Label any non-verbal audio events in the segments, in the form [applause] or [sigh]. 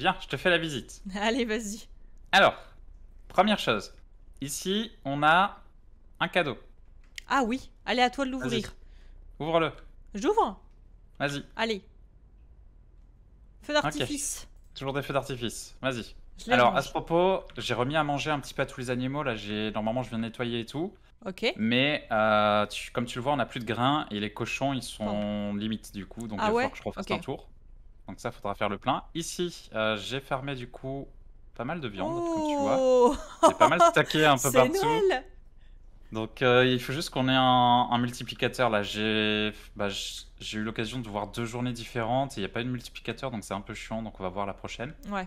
Viens, je te fais la visite. [laughs] Allez, vas-y. Alors, première chose. Ici, on a un cadeau. Ah oui, allez, à toi de l'ouvrir. Ouvre-le. J'ouvre Vas-y. Allez. Feu d'artifice. Toujours des feux d'artifice. Vas-y. Alors, à ce propos, j'ai remis à manger un petit peu à tous les animaux. Là, j'ai normalement, je viens nettoyer et tout. Ok. Mais euh, comme tu le vois, on n'a plus de grains et les cochons, ils sont limite limites du coup. Donc, ah il va falloir que je refasse un tour. Donc ça, faudra faire le plein. Ici, euh, j'ai fermé du coup pas mal de viande, tu vois. C'est oh pas mal stacké un peu [laughs] partout. C'est Noël donc euh, il faut juste qu'on ait un, multiplicateur là. J'ai bah, eu l'occasion de voir deux journées différentes il n'y a pas eu de multiplicateur donc c'est un peu chiant donc on va voir la prochaine. Ouais.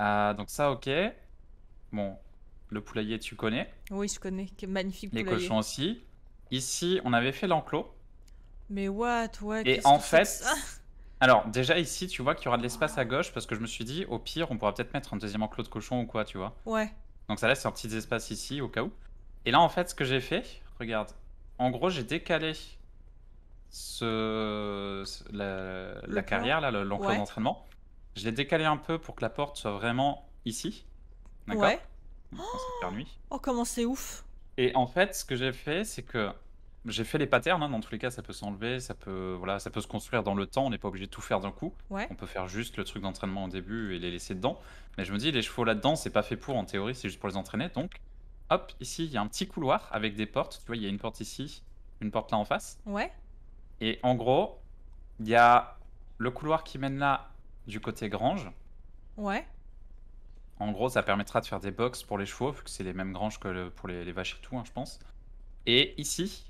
Euh, donc ça ok. Bon, le poulailler tu connais. Oui je connais, magnifique Les poulailler. Les cochons aussi. Ici on avait fait l'enclos. Mais what what Et en fait alors, déjà ici, tu vois qu'il y aura de l'espace à gauche parce que je me suis dit, au pire, on pourra peut-être mettre un deuxième enclos de cochon ou quoi, tu vois. Ouais. Donc ça laisse un petit espace ici au cas où. Et là, en fait, ce que j'ai fait, regarde, en gros, j'ai décalé ce, la, carrière, là, l'enclos d'entraînement. Je l'ai décalé un peu pour que la porte soit vraiment ici. D'accord Ouais. oh, comment c'est ouf. Et en fait, ce que j'ai fait, c'est que j'ai fait les patterns, hein, dans tous les cas, ça peut s'enlever, ça peut, voilà, ça peut se construire dans le temps, on n'est pas obligé de tout faire d'un coup. On peut faire juste le truc d'entraînement au début et les laisser dedans. Mais je me dis, les chevaux là-dedans, c'est pas fait pour, en théorie, c'est juste pour les entraîner. Donc, hop, ici, il y a un petit couloir avec des portes. Tu vois, il y a une porte ici, une porte là en face. Ouais. Et en gros, il y a le couloir qui mène là du côté grange. Ouais. En gros, ça permettra de faire des box pour les chevaux, vu que c'est les mêmes granges que pour les, les, vaches et tout, hein, je pense. Et ici,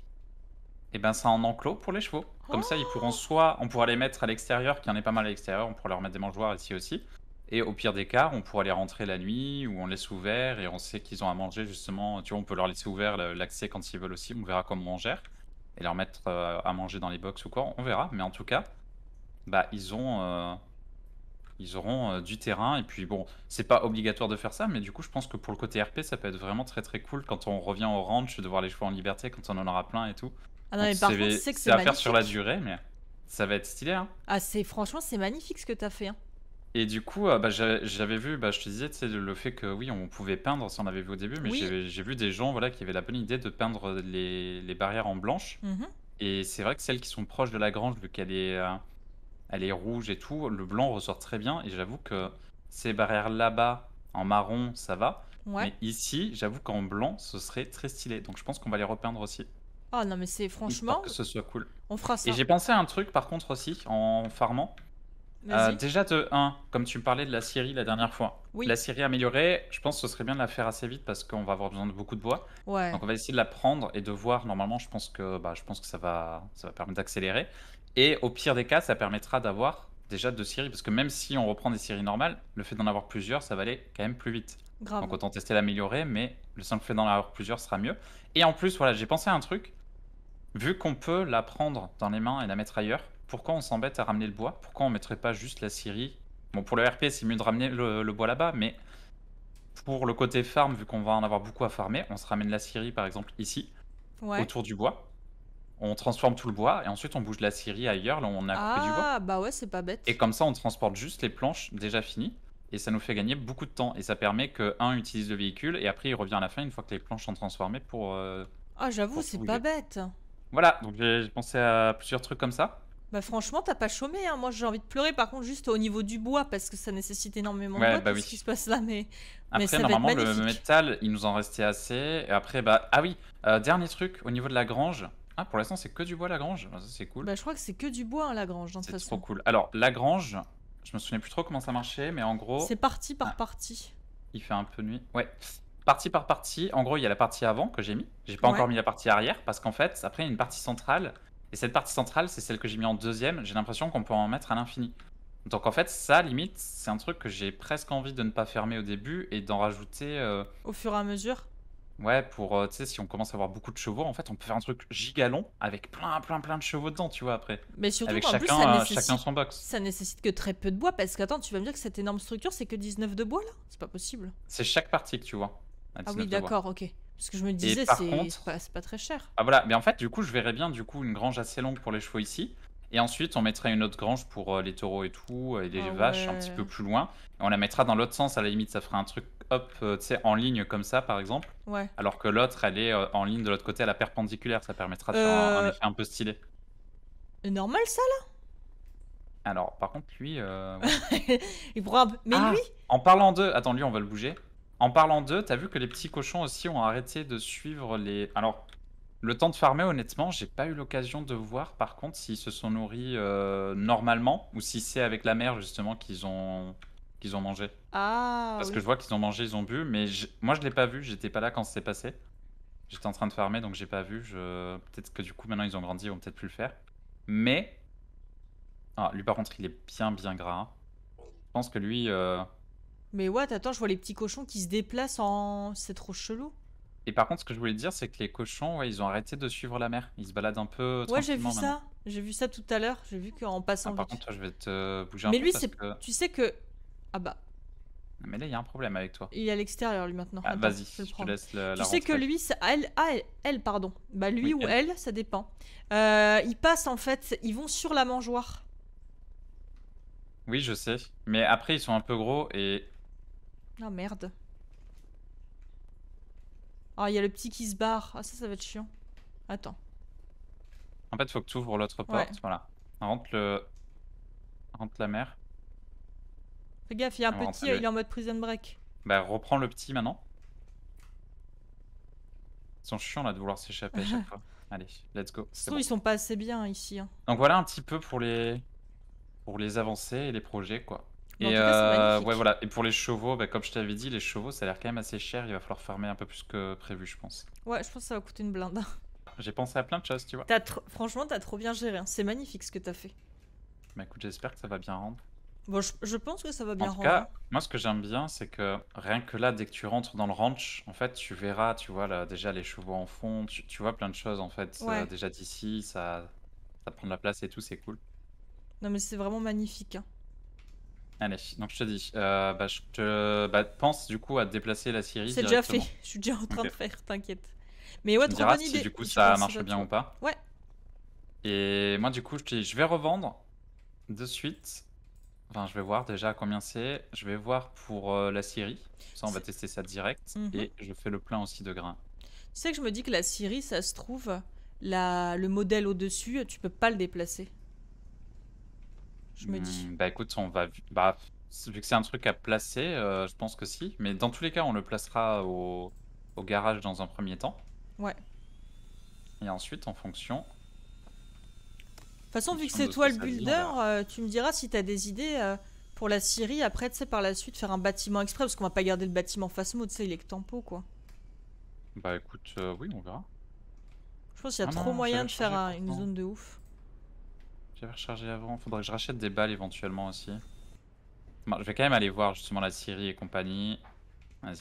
et eh ben c'est un enclos pour les chevaux. Comme ça, ils oh. pourront soit, on pourra les mettre à l'extérieur, qui en est pas mal à l'extérieur, on pourra leur mettre des mangeoires ici aussi. Et au pire des cas, on pourra les rentrer la nuit ou on laisse ouvert et on sait qu'ils ont à manger justement. Tu vois, on peut leur laisser ouvert l'accès quand ils veulent aussi. On verra comment on gère et leur mettre euh, à manger dans les box ou quoi. On verra. Mais en tout cas, bah ils ont, euh, ils auront euh, du terrain. Et puis bon, c'est pas obligatoire de faire ça, mais du coup, je pense que pour le côté RP, ça peut être vraiment très très cool quand on revient au ranch de voir les chevaux en liberté quand on en aura plein et tout. Ah non, mais par c'est que c'est à faire sur la durée, mais ça va être stylé. Hein. Ah, c'est franchement, c'est magnifique ce que t'as fait. Hein. Et du coup, euh, bah, j'avais vu, bah, je te disais, le fait que oui, on pouvait peindre, Si on avait vu au début, mais j'ai vu des gens voilà, qui avaient la bonne idée de peindre les, barrières en blanche. Mm-hmm. Et c'est vrai que celles qui sont proches de la grange, vu qu'elle est, euh, elle est rouge et tout, le blanc ressort très bien. Et j'avoue que ces barrières là-bas, en marron, ça va. Mais ici, j'avoue qu'en blanc, ce serait très stylé. Donc je pense qu'on va les repeindre aussi. Ah non, mais c'est franchement. Que ce soit cool. On fera ça. Et j'ai pensé à un truc par contre aussi en farmant. Euh, déjà de 1, comme tu me parlais de la série la dernière fois. Oui. La série améliorée, je pense que ce serait bien de la faire assez vite parce qu'on va avoir besoin de beaucoup de bois. Ouais. Donc on va essayer de la prendre et de voir. Normalement, je pense que, bah, je pense que ça, va, ça va permettre d'accélérer. Et au pire des cas, ça permettra d'avoir déjà deux séries parce que même si on reprend des séries normales, le fait d'en avoir plusieurs, ça va aller quand même plus vite. Grave. Donc autant tester l'améliorer, mais le simple fait d'en avoir plusieurs sera mieux. Et en plus, voilà, j'ai pensé à un truc vu qu'on peut la prendre dans les mains et la mettre ailleurs, pourquoi on s'embête à ramener le bois Pourquoi on mettrait pas juste la scierie Bon, pour le RP, c'est mieux de ramener le, bois là-bas, mais pour le côté farm, vu qu'on va en avoir beaucoup à farmer, on se ramène la scierie, par exemple, ici, autour du bois. On transforme tout le bois, et ensuite on bouge la scierie ailleurs, là où on a coupé du bois. Ah, bah ouais, c'est pas bête. Et comme ça, on transporte juste les planches déjà finies, et ça nous fait gagner beaucoup de temps. Et ça permet que un utilise le véhicule, et après il revient à la fin, une fois que les planches sont transformées, pour... Euh, ah, j'avoue, c'est pas bête voilà, donc j'ai pensé à plusieurs trucs comme ça. Bah franchement, t'as pas chômé. Hein. Moi, j'ai envie de pleurer. Par contre, juste au niveau du bois, parce que ça nécessite énormément de bois. Bah ce qui se passe là, mais, après, normalement, le métal, il nous en restait assez. Et après, bah ah oui, euh, dernier truc au niveau de la grange. Ah, pour l'instant, c'est que du bois la grange. C'est cool. Bah, je crois que c'est que du bois hein, la grange. Hein, c'est trop cool. Alors la grange, je me souviens plus trop comment ça marchait, mais en gros. C'est parti par ah. partie. Il fait un peu nuit. Ouais partie par partie, en gros, il y a la partie avant que j'ai mis. J'ai pas encore mis la partie arrière parce qu'en fait, après, il y a une partie centrale. Et cette partie centrale, c'est celle que j'ai mis en deuxième. J'ai l'impression qu'on peut en mettre à l'infini. Donc en fait, ça, limite, c'est un truc que j'ai presque envie de ne pas fermer au début et d'en rajouter. Euh, au fur et à mesure Ouais, pour, euh, tu sais, si on commence à avoir beaucoup de chevaux, en fait, on peut faire un truc gigalon avec plein, plein, plein de chevaux dedans, tu vois, après. Mais surtout avec chacun, plus, euh, chacun son box. Ça nécessite que très peu de bois, parce qu'attends, tu vas me dire que cette énorme structure, c'est que 19 de bois, là C'est pas possible. C'est chaque partie que tu vois. Ah, ah oui, d'accord, ok. Parce que je me disais, c'est pas, très cher. Ah voilà, mais en fait, du coup, je verrais bien du coup une grange assez longue pour les chevaux ici. Et ensuite, on mettrait une autre grange pour euh, les taureaux et tout, euh, et les ah vaches un petit peu plus loin. on la mettra dans l'autre sens, à la limite, ça ferait un truc hop, euh, tu sais, en ligne comme ça, par exemple. Ouais. Alors que l'autre, elle est en ligne de l'autre côté à la perpendiculaire. Ça permettra de faire un, effet un peu stylé. Normal, ça, là Alors, par contre, lui. [laughs] Mais ah, lui En parlant d'eux, attends, lui, on va le bouger. En parlant d'eux, t'as vu que les petits cochons aussi ont arrêté de suivre les. Alors, le temps de farmer, honnêtement, j'ai pas eu l'occasion de voir par contre s'ils se sont nourris euh, normalement ou si c'est avec la mer, justement qu'ils ont qu'ils ont mangé. Ah. Parce que je vois qu'ils ont mangé, ils ont bu, mais moi je l'ai pas vu, j'étais pas là quand c'est passé. J'étais en train de farmer donc j'ai pas vu. Je... Peut-être que du coup maintenant ils ont grandi, ils vont peut-être plus le faire. Mais ah, lui par contre il est bien bien gras. Je pense que lui. Euh, mais ouais, attends, je vois les petits cochons qui se déplacent en... C'est trop chelou. Et par contre, ce que je voulais dire, c'est que les cochons, ils ont arrêté de suivre la mer. Ils se baladent un peu. Ouais, j'ai vu ça. J'ai vu ça tout à l'heure. J'ai vu qu'en passant. Ah, par contre, je vais te bouger mais un peu. Mais lui, c'est. Tu sais que. Ah bah. Mais là, il y a un problème avec toi. Il est à l'extérieur, lui, maintenant. Ah, Vas-y, je, laisse Tu sais que lui, elle, ah, elle, pardon. Bah, lui ou elle. ça dépend. Euh, ils passent, en fait, ils vont sur la mangeoire. Oui, je sais. Mais après, ils sont un peu gros et ah merde. Ah, il y a le petit qui se barre. Ah, ça, ça va être chiant. Attends. En fait, faut que tu ouvres l'autre porte. Voilà. rentre le. la mer. Fais gaffe, il y a un petit, il est en mode prison break. Bah, reprends le petit maintenant. Ils sont chiants là de vouloir s'échapper à chaque [laughs] fois. Allez, let's go. ils sont pas assez bien ici. Hein. Donc voilà un petit peu pour les pour les avancées et les projets quoi. Et, euh, ouais, voilà. et pour les chevaux, bah, comme je t'avais dit, les chevaux, ça a l'air quand même assez cher. Il va falloir farmer un peu plus que prévu, je pense. Ouais, je pense que ça va coûter une blinde. [laughs] J'ai pensé à plein de choses, tu vois. As Franchement, t'as trop bien géré. Hein. C'est magnifique ce que t'as fait. Bah écoute, j'espère que ça va bien rendre. Bon, je, pense que ça va bien rendre. En tout cas, hein. moi, ce que j'aime bien, c'est que rien que là, dès que tu rentres dans le ranch, en fait, tu verras, tu vois, là, déjà les chevaux en fond, tu, vois plein de choses, en fait. Euh, déjà d'ici, ça, ça prend de la place et tout, c'est cool. Non, mais c'est vraiment magnifique. Hein. Allez, donc je te dis, euh, bah, je bah, pense du coup à déplacer la Syrie. C'est déjà fait, je suis déjà en train de faire, t'inquiète. Mais ouais, tu me si du coup ça marche bien ou pas. Ouais. Et moi du coup, je je vais revendre de suite. Enfin, je vais voir déjà combien c'est. Je vais voir pour euh, la Syrie. Ça, on va tester ça direct. Mhm. Et je fais le plein aussi de grains. Tu sais que je me dis que la Syrie, ça se trouve, la... le modèle au-dessus, tu peux pas le déplacer. Hmm, bah écoute, on va. Bah, vu que c'est un truc à placer, euh, je pense que si. Mais dans tous les cas, on le placera au, au garage dans un premier temps. Ouais. Et ensuite, en fonction. De toute façon, vu que c'est toi le builder, euh, tu me diras si tu as des idées euh, pour la Syrie. Après, tu sais, par la suite, faire un bâtiment exprès, parce qu'on va pas garder le bâtiment face mode, tu sais, il est que tempo, quoi. Bah écoute, oui, on verra. Je pense qu'il y a ah trop moyen de faire une zone de ouf vais rechargé avant. Faudrait que je rachète des balles éventuellement aussi. Bah, je vais quand même aller voir justement la Syrie et compagnie. Vas-y.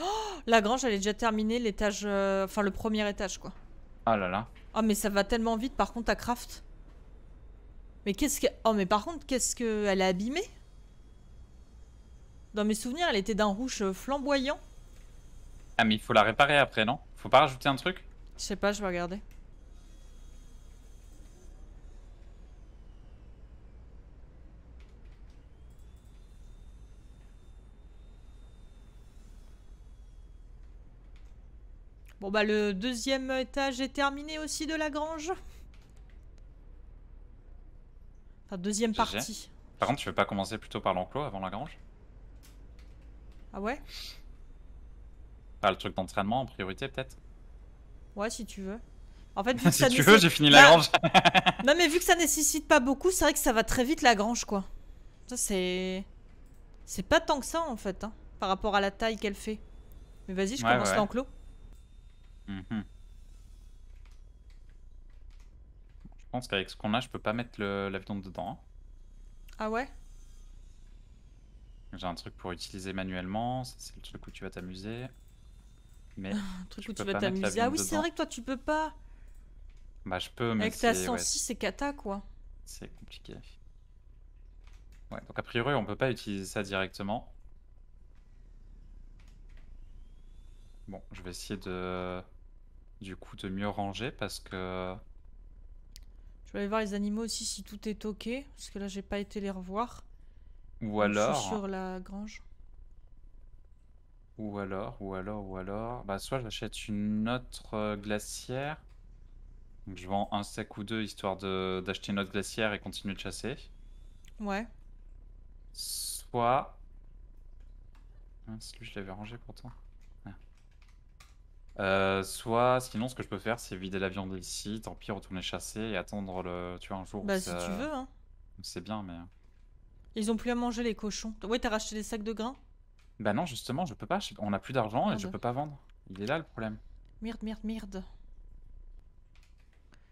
Oh la grange, elle est déjà terminée, l'étage. Euh, enfin, le premier étage, quoi. Oh là là. Oh, mais ça va tellement vite, par contre, à Craft. Mais qu'est-ce que. Oh, mais par contre, qu'est-ce que. Elle est abîmée Dans mes souvenirs, elle était d'un rouge flamboyant. Ah, mais il faut la réparer après, non Faut pas rajouter un truc Je sais pas, je vais regarder. Bon bah le deuxième étage est terminé aussi de la grange. Enfin deuxième partie. Par contre tu veux pas commencer plutôt par l'enclos avant la grange Ah ouais pas le truc d'entraînement en priorité peut-être Ouais si tu veux. En fait, [laughs] vu que si tu veux, j'ai fini la grange. [laughs] [laughs] non mais vu que ça nécessite pas beaucoup, c'est vrai que ça va très vite la grange quoi. Ça c'est... C'est pas tant que ça en fait, hein, par rapport à la taille qu'elle fait. Mais vas-y, je commence l'enclos. Mhm. Je pense qu'avec ce qu'on a, je peux pas mettre l'avion dedans. Ah ouais J'ai un truc pour utiliser manuellement, c'est le truc où tu vas t'amuser. Mais [laughs] un truc où tu vas t'amuser. Ah oui, c'est vrai que toi tu peux pas. Bah je peux, mais Avec ta 106, c'est Kata, quoi. C'est compliqué. Ouais, donc a priori on peut pas utiliser ça directement. Bon, je vais essayer de du coup de mieux ranger parce que... Je vais aller voir les animaux aussi si tout est ok. parce que là j'ai pas été les revoir. Ou alors... sur la grange. Ou alors, ou alors, ou alors... Bah soit j'achète une autre euh, glacière. Donc je vends un sac ou deux histoire d'acheter une autre glacière et continuer de chasser. Ouais. Soit... Ah, celui je l'avais rangé pourtant. Euh, soit, sinon, ce que je peux faire, c'est vider la viande ici, tant pis, retourner chasser et attendre le, tu vois, un jour. Bah, si tu veux, hein. C'est bien, mais. Ils ont plus à manger les cochons. Ouais, t'as racheté des sacs de grains Bah non, justement, je peux pas. On a plus d'argent et ah je bah. peux pas vendre. Il est là le problème. Merde, merde, merde.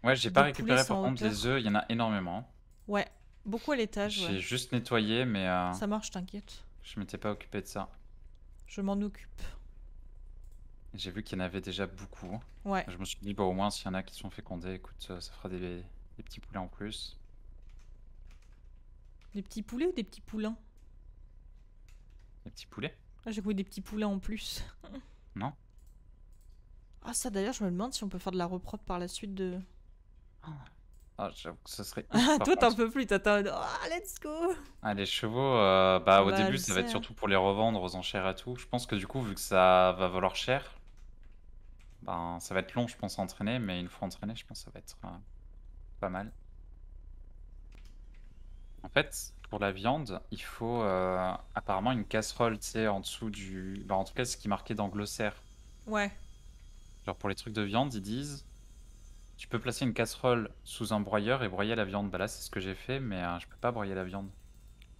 Ouais, j'ai pas récupéré par contre les œufs. Il y en a énormément. Ouais, beaucoup à l'étage, J'ai juste nettoyé, mais euh, Ça marche, t'inquiète. je m'étais pas occupé de ça. Je m'en occupe. J'ai vu qu'il y en avait déjà beaucoup. Ouais. Je me suis dit, bon, au moins, s'il y en a qui sont fécondés, écoute, ça fera des, petits poulets en plus. Des petits poulets ou des petits poulains Des petits poulets ah, J'ai cru des petits poulets en plus. [laughs] non. Ah, ça d'ailleurs, je me demande si on peut faire de la reprod par la suite de. Ah. ah j'avoue que ce serait. [laughs] Ah, toi, t'en peux plus, t'attends. Oh, let's go ah, Les chevaux, euh, bah, au bah, début, ça va être surtout hein. pour les revendre aux enchères et tout. Je pense que du coup, vu que ça va valoir cher, ben, ça va être long, je pense, à entraîner, mais une fois entraîné, je pense que ça va être euh, pas mal. En fait, pour la viande, il faut euh, apparemment une casserole, tu sais, en dessous du... Ben, en tout cas, ce qui est marqué dans glossaire. Ouais. Alors, pour les trucs de viande, ils disent... Tu peux placer une casserole sous un broyeur et broyer la viande. Bah là, c'est ce que j'ai fait, mais euh, je peux pas broyer la viande.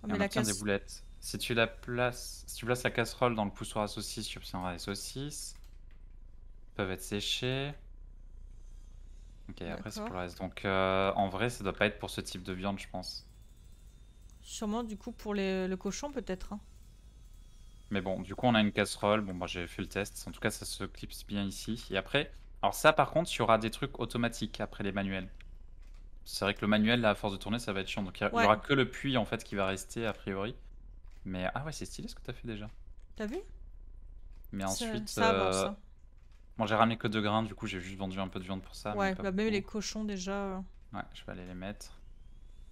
on ah, obtient des boulettes. Si tu, la places... si tu places la casserole dans le poussoir à saucisses, tu obtiendras des saucisses peuvent être séchés. Ok, après c'est pour le reste. Donc euh, en vrai, ça doit pas être pour ce type de viande, je pense. Sûrement du coup pour le cochon peut-être. Hein. Mais bon, du coup on a une casserole. Bon, moi j'ai fait le test. En tout cas, ça se clipse bien ici. Et après, alors ça par contre, il y aura des trucs automatiques après les manuels. C'est vrai que le manuel, là, à force de tourner, ça va être chiant. Donc il y, aura que le puits en fait qui va rester a priori. Mais ah ouais, c'est stylé ce que t'as fait déjà. T'as vu Mais ensuite, ça euh, hein. Bon, j'ai ramené que deux grains, du coup, j'ai juste vendu un peu de viande pour ça. Ouais, bah, même les cochons déjà. Euh. Ouais, je vais aller les mettre.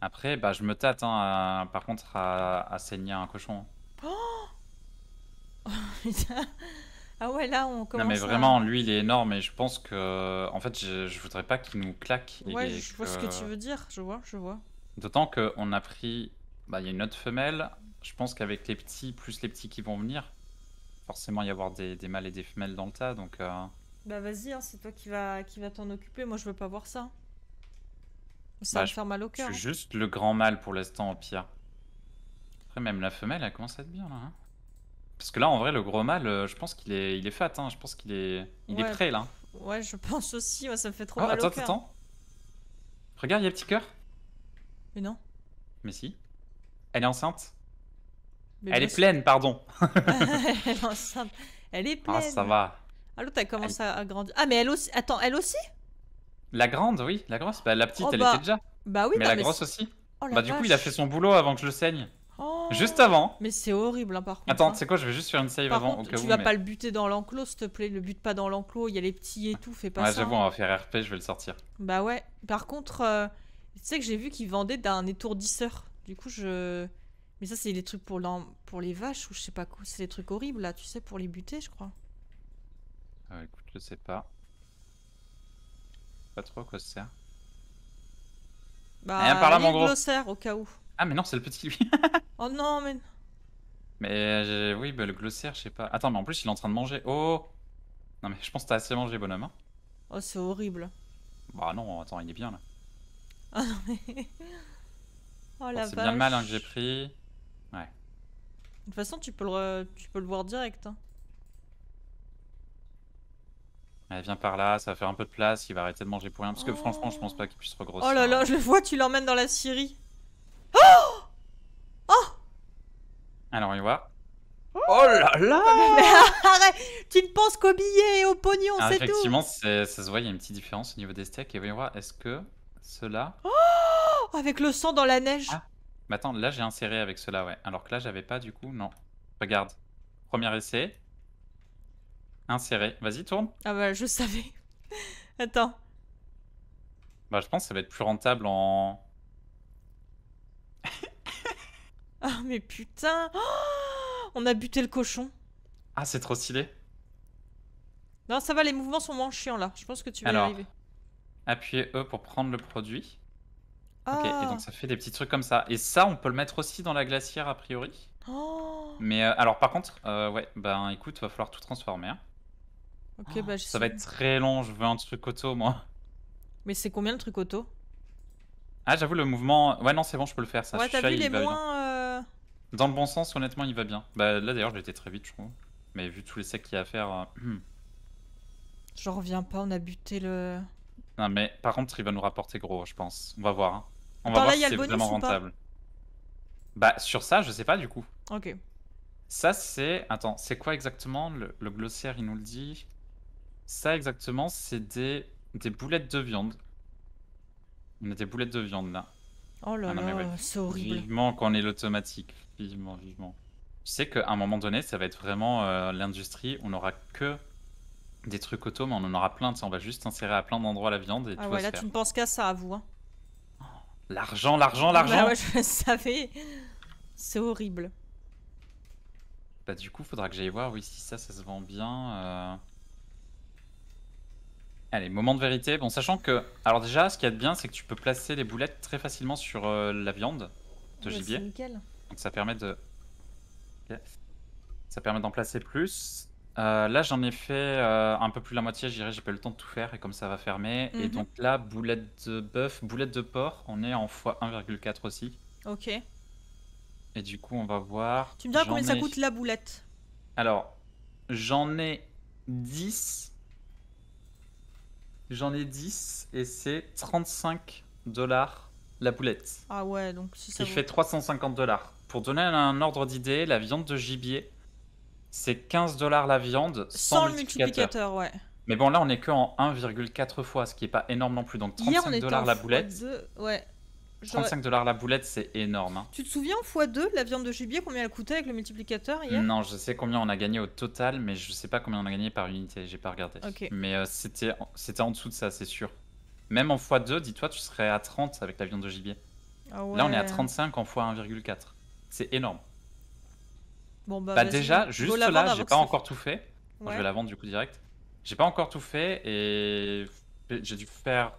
Après, bah, je me tâte, hein, par contre, à, saigner un cochon. Hein. Oh, putain [laughs] Ah ouais, là, on commence. Non, mais vraiment, lui, il est énorme et je pense que. En fait, je, je voudrais pas qu'il nous claque. Ouais, je vois ce que tu veux dire, je vois, je vois. D'autant qu'on a pris. Bah, il y a une autre femelle. Je pense qu'avec les petits, plus les petits qui vont venir, forcément y avoir des, mâles et des femelles dans le tas, donc... Euh, bah vas-y, hein, c'est toi qui va, qui va t'en occuper, moi je veux pas voir ça. Ça va bah, me faire mal au cœur. Je suis hein. juste le grand mâle pour l'instant au pire. Après même la femelle, elle commence à être bien là. Hein. Parce que là en vrai le gros mâle, euh, je pense qu'il est, il est fat, je pense qu'il est, il est prêt là. Ouais, je pense aussi, ça me fait trop ah, mal au cœur. Attends, attends, Regarde, il y a le petit cœur. Mais non. Mais si. Elle est enceinte. [laughs] Elle est pleine, pardon. elle est pleine. Ah, ça va. Alors elle commence à grandir. Ah, mais elle aussi. Attends, elle aussi La grande, oui, la grosse. Bah, la petite, oh, elle bah. était déjà. Bah oui, mais bah, la grosse aussi. Oh bah, du coup, il a fait son boulot avant que je le saigne. Oh. Juste avant. Mais c'est horrible, hein, par contre. Attends, hein. tu sais quoi, je vais juste faire une save par avant. Contre, tu vas pas le buter dans l'enclos, s'il te plaît. Le bute pas dans l'enclos, il y a les petits et tout, fais pas ouais, ça. j'avoue, on va faire RP, je vais le sortir. Bah ouais. Par contre, euh, tu sais que j'ai vu qu'il vendait d'un étourdisseur. Du coup, je. Mais ça, c'est des trucs pour, pour les vaches ou je sais pas quoi. C'est des trucs horribles là, tu sais, pour les buter, je crois. Ah, écoute, je sais pas. Pas trop à quoi ça sert. Bah, un mon gros. glossaire au cas où. Ah, mais non, c'est le petit. lui. [laughs] oh non, mais. Mais euh, oui, bah, le glossaire, je sais pas. Attends, mais en plus, il est en train de manger. Oh Non, mais je pense que t'as assez mangé, bonhomme. Hein. oh, c'est horrible. Bah non, attends, il est bien là. Oh non, mais. [laughs] Oh la vache. C'est bien le mal que j'ai pris. De toute façon, tu peux le, tu peux le voir direct. Elle hein. vient par là, ça va faire un peu de place, il va arrêter de manger pour rien. Parce que franchement, je pense pas qu'il puisse regrossir. Oh là là, hein. je le vois, tu l'emmènes dans la Syrie. Oh Oh Alors, on voit. Oh, oh là là [laughs] mais, arrête Tu ne penses qu'au billet et au pognon, ah, c'est tout Effectivement, ça se voit, il y a une petite différence au niveau des steaks. Et voyons voir, est-ce que cela... Oh Avec le sang dans la neige ah. Mais attends, là j'ai inséré avec cela, ouais. Alors que là j'avais pas du coup, non. Regarde. Premier essai. Inséré. Vas-y, tourne. Ah bah je savais. [laughs] attends. Bah je pense que ça va être plus rentable en... [laughs] ah mais putain oh, On a buté le cochon. Ah c'est trop stylé. Non ça va, les mouvements sont moins chiants là. Je pense que tu vas y arriver. Appuyez E pour prendre le produit. Ok, et ah. donc ça fait des petits trucs comme ça. Et ça, on peut le mettre aussi dans la glacière a priori. Oh. Mais euh, alors par contre, euh, ouais, ben écoute, va falloir tout transformer. Hein. Ok, bah je ah. Ça va être très long, je veux un truc auto moi. Mais c'est combien le truc auto Ah j'avoue le mouvement... Ouais non c'est bon, je peux le faire ça. Ouais, t'as vu, il les moins. Euh. Dans le bon sens, honnêtement, il va bien. Bah là d'ailleurs, j'ai été très vite, je trouve. Mais vu tous les secs qu'il y a à faire... Euh, hmm. Je reviens pas, on a buté le. Non mais par contre, il va nous rapporter gros, je pense. On va voir. hein. On va voir si c'est vraiment rentable. Bah, sur ça, je sais pas du coup. Ok. Ça, c'est. Attends, c'est quoi exactement le, glossaire, il nous le dit. Ça, exactement, c'est des, des boulettes de viande. On a des boulettes de viande là. Oh là ah là, c'est horrible. Vivement qu'on ait l'automatique. Vivement, vivement. Tu sais qu'à un moment donné, ça va être vraiment euh, l'industrie. On n'aura que des trucs auto, on en aura plein. de on va juste insérer à plein d'endroits la viande et ah tout Ah ouais, là, tu ne penses qu'à ça, à vous. hein. L'argent, l'argent, l'argent Bah ouais, je savais C'est horrible. Bah du coup, faudra que j'aille voir, oui, si ça, ça se vend bien. Euh. Allez, moment de vérité. Bon, sachant que... Alors déjà, ce qu'il y a de bien, c'est que tu peux placer les boulettes très facilement sur euh, la viande de gibier. gibier. nickel. Donc ça permet de... Ça permet d'en placer plus. Euh, là, j'en ai fait euh, un peu plus la moitié, j'irai, j'ai pas le temps de tout faire et comme ça va fermer. Et mhm. donc là, boulette de bœuf, boulette de porc, on est en x1,4 aussi. Ok. Et du coup, on va voir. Tu me diras combien ça coûte la boulette Alors, j'en ai 10. J'en ai 10 et c'est 35 dollars la boulette. Ah ouais, donc c'est ça qui fait 350 dollars. Pour donner un ordre d'idée, la viande de gibier, c'est 15 dollars la viande sans, le multiplicateur. ouais. Mais bon, là, on est que en 1,4 fois, ce qui est pas énorme non plus. Donc 35 dollars la boulette. Ouais. 35 dollars la boulette, c'est énorme. Hein. Tu te souviens x2 la viande de gibier combien elle coûtait avec le multiplicateur hier Non, je sais combien on a gagné au total, mais je sais pas combien on a gagné par unité, j'ai pas regardé. Mais euh, c'était c'était en dessous de ça, c'est sûr. Même en x2, dis-toi, tu serais à 30 avec la viande de gibier. Ah là, on est à 35 en x1,4. C'est énorme bah, bah déjà, juste là, j'ai pas encore tout fait. je vais la vendre du coup direct. J'ai pas encore tout fait et j'ai dû faire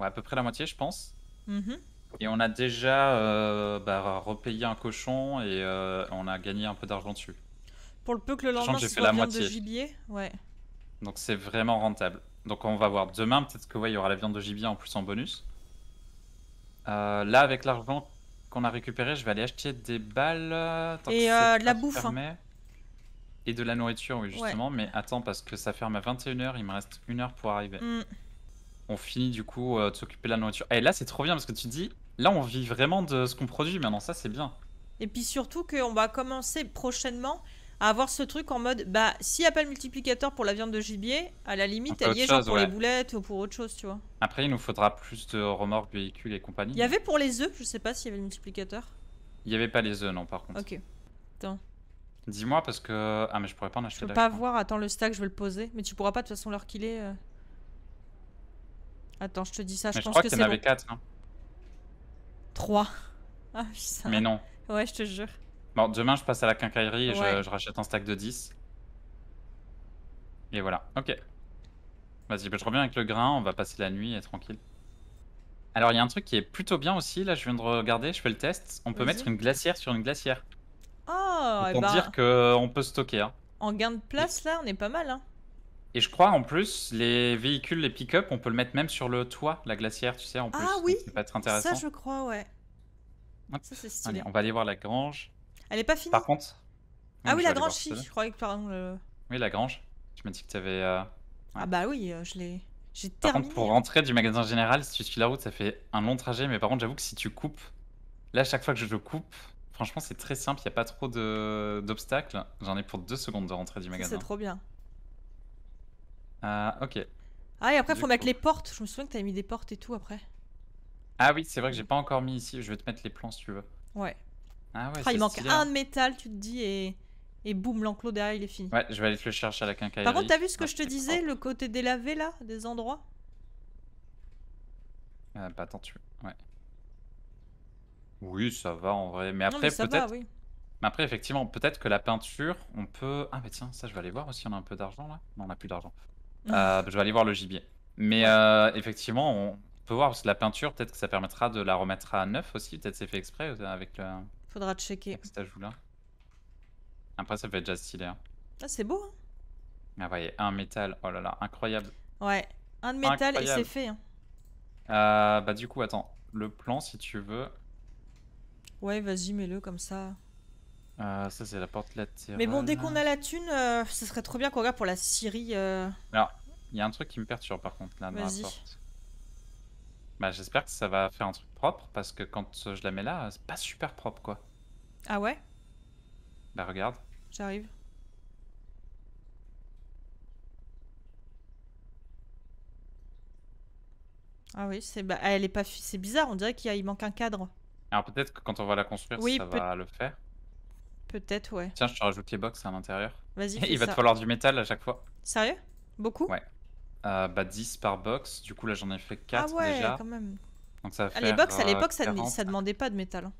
à peu près la moitié, je pense. Mhm. Et on a déjà euh, bah, repayé un cochon et euh, on a gagné un peu d'argent dessus. Pour le peu que le lendemain, j'ai fait la moitié de Donc c'est vraiment rentable. Donc on va voir demain, peut-être que ouais, il y aura la viande de gibier en plus en bonus. Euh, là, avec l'argent qu'on a récupéré, je vais aller acheter des balles. Euh, et euh, de la bouffe. Hein. Et de la nourriture, oui, justement. Mais attends, parce que ça ferme à 21h, il me reste une heure pour arriver. Mm. On finit du coup euh, de s'occuper de la nourriture. Et là, c'est trop bien parce que tu dis, là, on vit vraiment de ce qu'on produit maintenant, ça, c'est bien. Et puis surtout qu'on va commencer prochainement avoir ce truc en mode bah s'il n'y a pas le multiplicateur pour la viande de gibier, à la limite elle y est pour les boulettes ou pour autre chose, tu vois. Après il nous faudra plus de remorques, véhicules et compagnie. Il y avait pour les œufs, je sais pas s'il y avait le multiplicateur. Il y avait pas les œufs non par contre. Ok. Attends. Dis-moi parce que ah mais je pourrais pas en acheter. Je peux pas voir, attends le stack, je vais le poser, mais tu pourras pas de toute façon l'heure qu'il est. Euh. Attends, je te dis ça, je pense crois que, c'est avait 4 non 3. [laughs] Ah, mais non. Ouais, je te jure. Bon, demain, je passe à la quincaillerie et je, rachète un stack de 10. Et voilà, ok. Vas-y, bah, je reviens avec le grain, on va passer la nuit et tranquille. Alors, il y a un truc qui est plutôt bien aussi, là, je viens de regarder, je fais le test. On peut mettre une glacière sur une glacière. Oh, Pour eh ben, dire qu'on peut stocker. Hein. En gain de place, là, on est pas mal. Hein. Et je crois en plus, les véhicules, les pick-up, on peut le mettre même sur le toit, la glacière, tu sais, en plus. Ah oui, ça, être intéressant. je crois, ouais. Ça, c'est stylé. Allez, on va aller voir la grange. Elle est pas finie. Par contre. Ah oui, la grange, si. Je croyais que, pardon. Le... Oui, la grange. Tu m'as dit que tu avais. Euh, ah bah oui, euh, je l'ai. J'ai terminé. Par contre, pour rentrer du magasin général, si tu suis la route, ça fait un long trajet. Mais par contre, j'avoue que si tu coupes. Là, chaque fois que je coupe, franchement, c'est très simple. Il n'y a pas trop d'obstacles. J'en ai pour deux secondes de rentrer du magasin. C'est trop bien. Ah, ok. Ah, et après, il faut mettre les portes. Je me souviens que t'avais mis des portes et tout après. Ah oui, c'est vrai que j'ai pas encore mis ici. Je vais te mettre les plans si tu veux. Ouais. Ah ouais, ah, il manque un de hein. métal, tu te dis, et, et boum, l'enclos derrière, il est fini. Ouais, je vais aller te le chercher à la quincaillerie. Par contre, t'as vu ce que je te disais, le côté délavé là, des endroits euh, Bah attends, tu... Ouais. Oui, ça va en vrai. Mais après, peut-être... Oui. Mais après, effectivement, peut-être que la peinture, on peut... Ah mais tiens, ça, je vais aller voir aussi, on a un peu d'argent là. Non, on n'a plus d'argent. Mmh. Euh, je vais aller voir le gibier. Mais euh, effectivement, on peut voir, parce que la peinture, peut-être que ça permettra de la remettre à neuf aussi, peut-être c'est fait exprès avec le... Faudra checker. Cet ajout-là. Après, ça peut être déjà stylé. Hein. Ah, c'est beau. Hein ah ouais, un métal. Oh là là, incroyable. Ouais, un de métal et c'est fait. Hein. Euh, bah du coup, attends. Le plan, si tu veux. Ouais, vas-y, mets-le comme ça. Euh, ça, c'est la porte latérale. Mais bon, dès qu'on a la thune, ça euh, ce serait trop bien qu'on regarde pour la Syrie. Euh. Alors, il y a un truc qui me perturbe par contre, là, dans la porte. Bah, j'espère que ça va faire un truc propre parce que quand je la mets là, c'est pas super propre quoi. Ah ouais Bah, regarde. J'arrive. Ah oui, c'est bah, elle est pas c'est bizarre, on dirait qu'il a... manque un cadre. Alors peut-être que quand on va la construire, ça va le faire. Peut-être ouais. Tiens, je te rajoute les box à l'intérieur. Vas-y. [laughs] Il va te falloir du métal à chaque fois. Sérieux Beaucoup Ouais bah, 10 par box. Du coup, là, j'en ai fait 4 ah ouais, quand même. Donc, ça à ah, box, à euh, l'époque, ça, demandait pas de métal. Hein.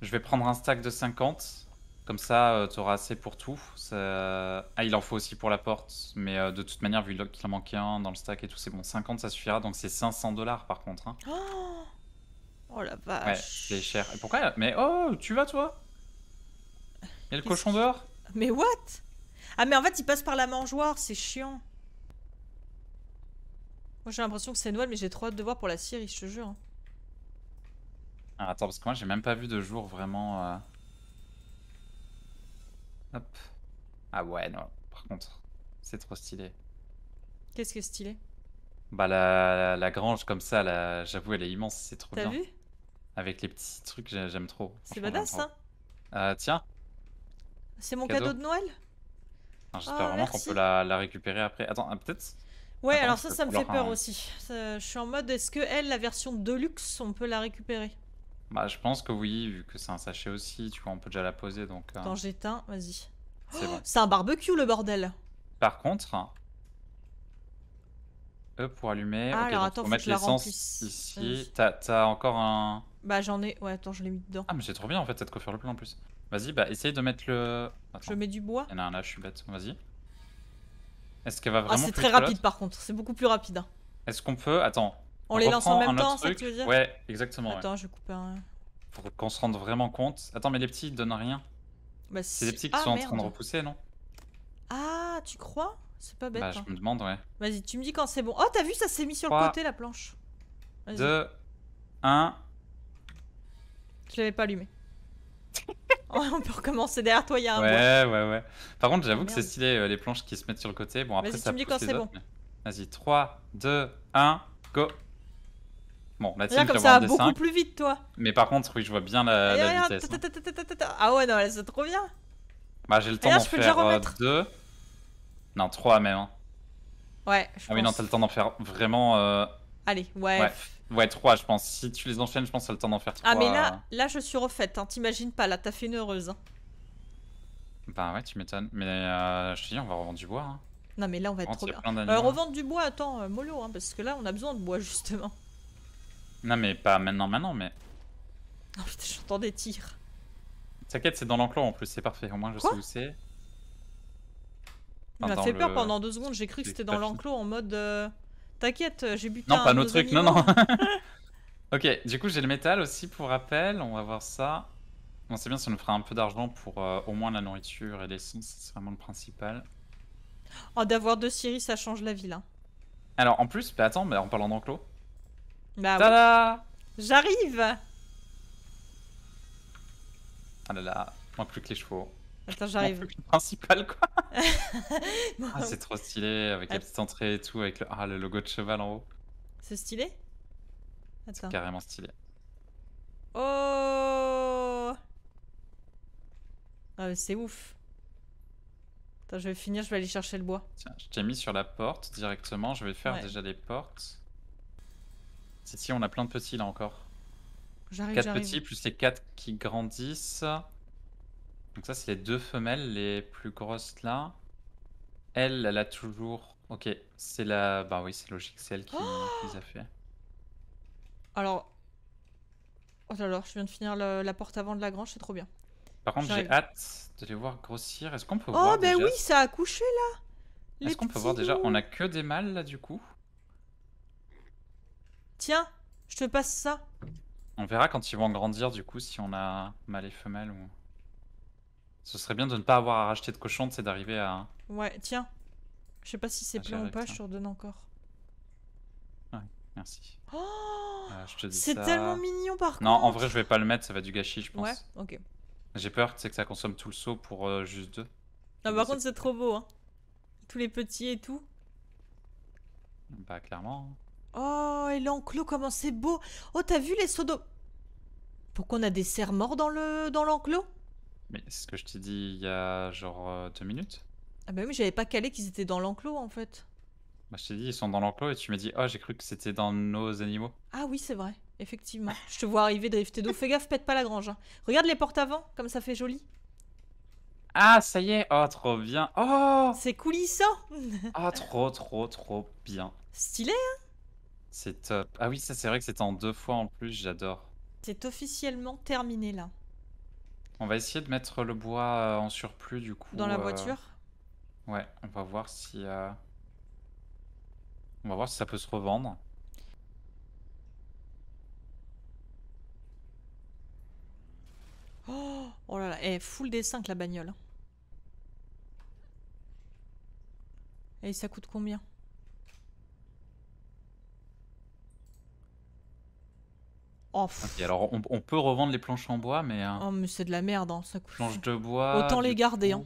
Je vais prendre un stack de 50. Comme ça, euh, t'auras tu auras assez pour tout. Ça... Ah, il en faut aussi pour la porte. Mais euh, de toute manière, vu qu'il en manquait un dans le stack et tout, c'est bon. 50, ça suffira. Donc, c'est 500 dollars par contre. Hein. Oh! oh, la vache. Ouais, c'est cher. pourquoi Mais oh, tu vas, toi Il y a le cochon dehors Mais what Ah, mais en fait, il passe par la mangeoire. C'est chiant. Moi j'ai l'impression que c'est Noël, mais j'ai trop hâte de voir pour la Syrie, je te jure. Hein. Ah, attends, parce que moi j'ai même pas vu de jour vraiment. Euh, hop. Ah ouais, non, par contre, c'est trop stylé. Qu'est-ce qui est stylé Bah la, la, grange comme ça, j'avoue, elle est immense, c'est trop bien. T'as vu Avec les petits trucs, j'aime trop. C'est badass hein euh, Tiens. C'est mon cadeau. de Noël J'espère ah, vraiment qu'on peut la, la récupérer après. Attends, euh, peut-être Ouais, ah, alors ça, ça me fait peur aussi. je suis en mode, est-ce que elle, la version Deluxe, on peut la récupérer Bah, je pense que oui, vu que c'est un sachet aussi, tu vois, on peut déjà la poser donc. Euh. Attends j'éteins, vas-y. [gasps] C'est un barbecue le bordel Par contre. E pour allumer. Ah, alors attends, faut, mettre l'essence ici. T'as encore un. Bah, j'en ai. Ouais, attends, je l'ai mis dedans. Ah, mais c'est trop bien en fait cette coiffure le plan en plus. Vas-y, bah, essaye de mettre le. Je mets du bois. Il y en a un là, je suis bête. Vas-y. Est-ce qu'elle va ah, vraiment. Ah, c'est très rapide par contre, c'est beaucoup plus rapide. Hein. Est-ce qu'on peut. Attends. On, les lance en même temps, c'est ce que tu veux dire Ouais, exactement. Attends, je je coupe un. Pour qu'on se rende vraiment compte. Attends, mais les petits, ils donnent rien. Bah, c'est les petits qui ah, sont en train de repousser, non Ah, tu crois C'est pas bête. Bah, je hein. me demande, ouais. Vas-y, tu me dis quand c'est bon. Oh, t'as vu, ça s'est mis sur le côté la planche. 2, 1. Je l'avais pas allumé. [laughs] [laughs] on peut recommencer derrière toi, il y a un Ouais, ouais, ouais. Par contre, j'avoue que c'est stylé, euh, les planches qui se mettent sur le côté. Bon, après, ça c'est bon. Vas-y, 3, 2, 1, go. Bon, la team, comme ça va beaucoup plus vite, toi. Mais par contre, oui, je vois bien la, la vitesse. Ah ouais, non, là, c'est trop bien. Bah, j'ai le temps d'en faire 2. Euh, non, 3 même. Hein. Ouais, je Ah oui, non, t'as le temps d'en faire vraiment... Euh, Allez, ouais. Ouais, 3, je pense. Si tu les enchaînes, je pense que ça le temps d'en faire trois. Ah, mais là, là je suis refaite. Hein. T'imagines pas, là, t'as fait une heureuse. Hein. Bah ouais, tu m'étonnes. Mais euh, je te dis, on va revendre du bois. Hein. Non, mais là, on va être trop bien. Euh, revendre du bois, attends, euh, mollo, parce que là, on a besoin de bois, justement. Non, mais pas maintenant, maintenant, mais. [laughs] Non, putain, j'entends des tirs. T'inquiète, c'est dans l'enclos en plus, c'est parfait. Au moins, je sais où c'est. On a fait peur pendant deux secondes, j'ai cru que c'était dans l'enclos en mode. T'inquiète, euh, j'ai buté Non, pas nos trucs, non, non. [laughs] [laughs] ok, du coup, j'ai le métal aussi pour rappel. On va voir ça. Bon, c'est bien, ça nous fera un peu d'argent pour euh, au moins la nourriture et l'essence. C'est vraiment le principal. Oh, d'avoir deux scieries, ça change la ville. là. Hein. Alors, en plus, bah, attends, mais bah, en parlant d'enclos. Bah, Tada J'arrive Ah là là, moi plus que les chevaux. Attends, j'arrive. Principal quoi. [laughs] Ah, c'est trop stylé avec la petite entrée et tout, avec ah, le, logo de cheval en haut. C'est stylé Attends. Carrément stylé. Oh ah, C'est ouf. Attends, je vais finir, je vais aller chercher le bois. Tiens, je t'ai mis sur la porte directement, je vais faire déjà des portes. C'est si, on a plein de petits là encore. J'arrive, 4 petits plus les 4 qui grandissent. Donc ça, c'est les deux femelles les plus grosses là. Elle, elle a toujours... Ok, c'est la... Bah oui, c'est logique, c'est elle qui, oh les a fait. Alors... Oh là là, je viens de finir la porte avant de la grange, c'est trop bien. Par contre, j'ai hâte de les voir grossir. Est-ce qu'on peut oh, voir oh, bah oui, ça a couché là Est-ce qu'on peut voir déjà On a que des mâles là du coup Tiens, je te passe ça. On verra quand ils vont grandir du coup si on a mâles et femelles ou... Ce serait bien de ne pas avoir à racheter de cochon, c'est d'arriver à. Ouais, tiens. Je sais pas si c'est plein ou pas, je te redonne encore. Ouais, merci. Oh euh, c'est tellement mignon par contre. Non, en vrai, je vais pas le mettre, ça va du gâchis, je pense. Ouais, ok. J'ai peur, c'est que ça consomme tout le seau pour euh, juste deux. Non, par contre, c'est trop beau, hein. Tous les petits et tout. Bah, clairement. Hein. Oh, et l'enclos, comment c'est beau Oh, t'as vu les seaux d'eau Pourquoi on a des cerfs morts dans l'enclos le... dans mais c'est ce que je t'ai dit il y a genre euh, deux minutes. Ah bah oui, j'avais pas calé qu'ils étaient dans l'enclos en fait. Bah, je t'ai dit, ils sont dans l'enclos et tu m'as dit, oh, j'ai cru que c'était dans nos animaux. Ah oui, c'est vrai, effectivement. je te vois arriver drifter d'eau. Fais gaffe, pète pas la grange. Hein. Regarde les portes avant, comme ça fait joli. Ah, ça y est, oh, trop bien. Oh C'est coulissant [laughs] Ah, trop, trop, trop bien. Stylé, hein C'est top. Ah oui, ça, c'est vrai que c'est en deux fois en plus, j'adore. C'est officiellement terminé là. On va essayer de mettre le bois euh, en surplus du coup. Dans la euh, voiture Ouais, on va voir si... Euh, on va voir si ça peut se revendre. Oh, oh là là, elle eh, est full dessin la bagnole. Et hein. eh, ça coûte combien Ok, alors on, peut revendre les planches en bois, mais. Euh, oh, mais c'est de la merde, hein, ça coûte. Planches de bois. Autant les garder, hein.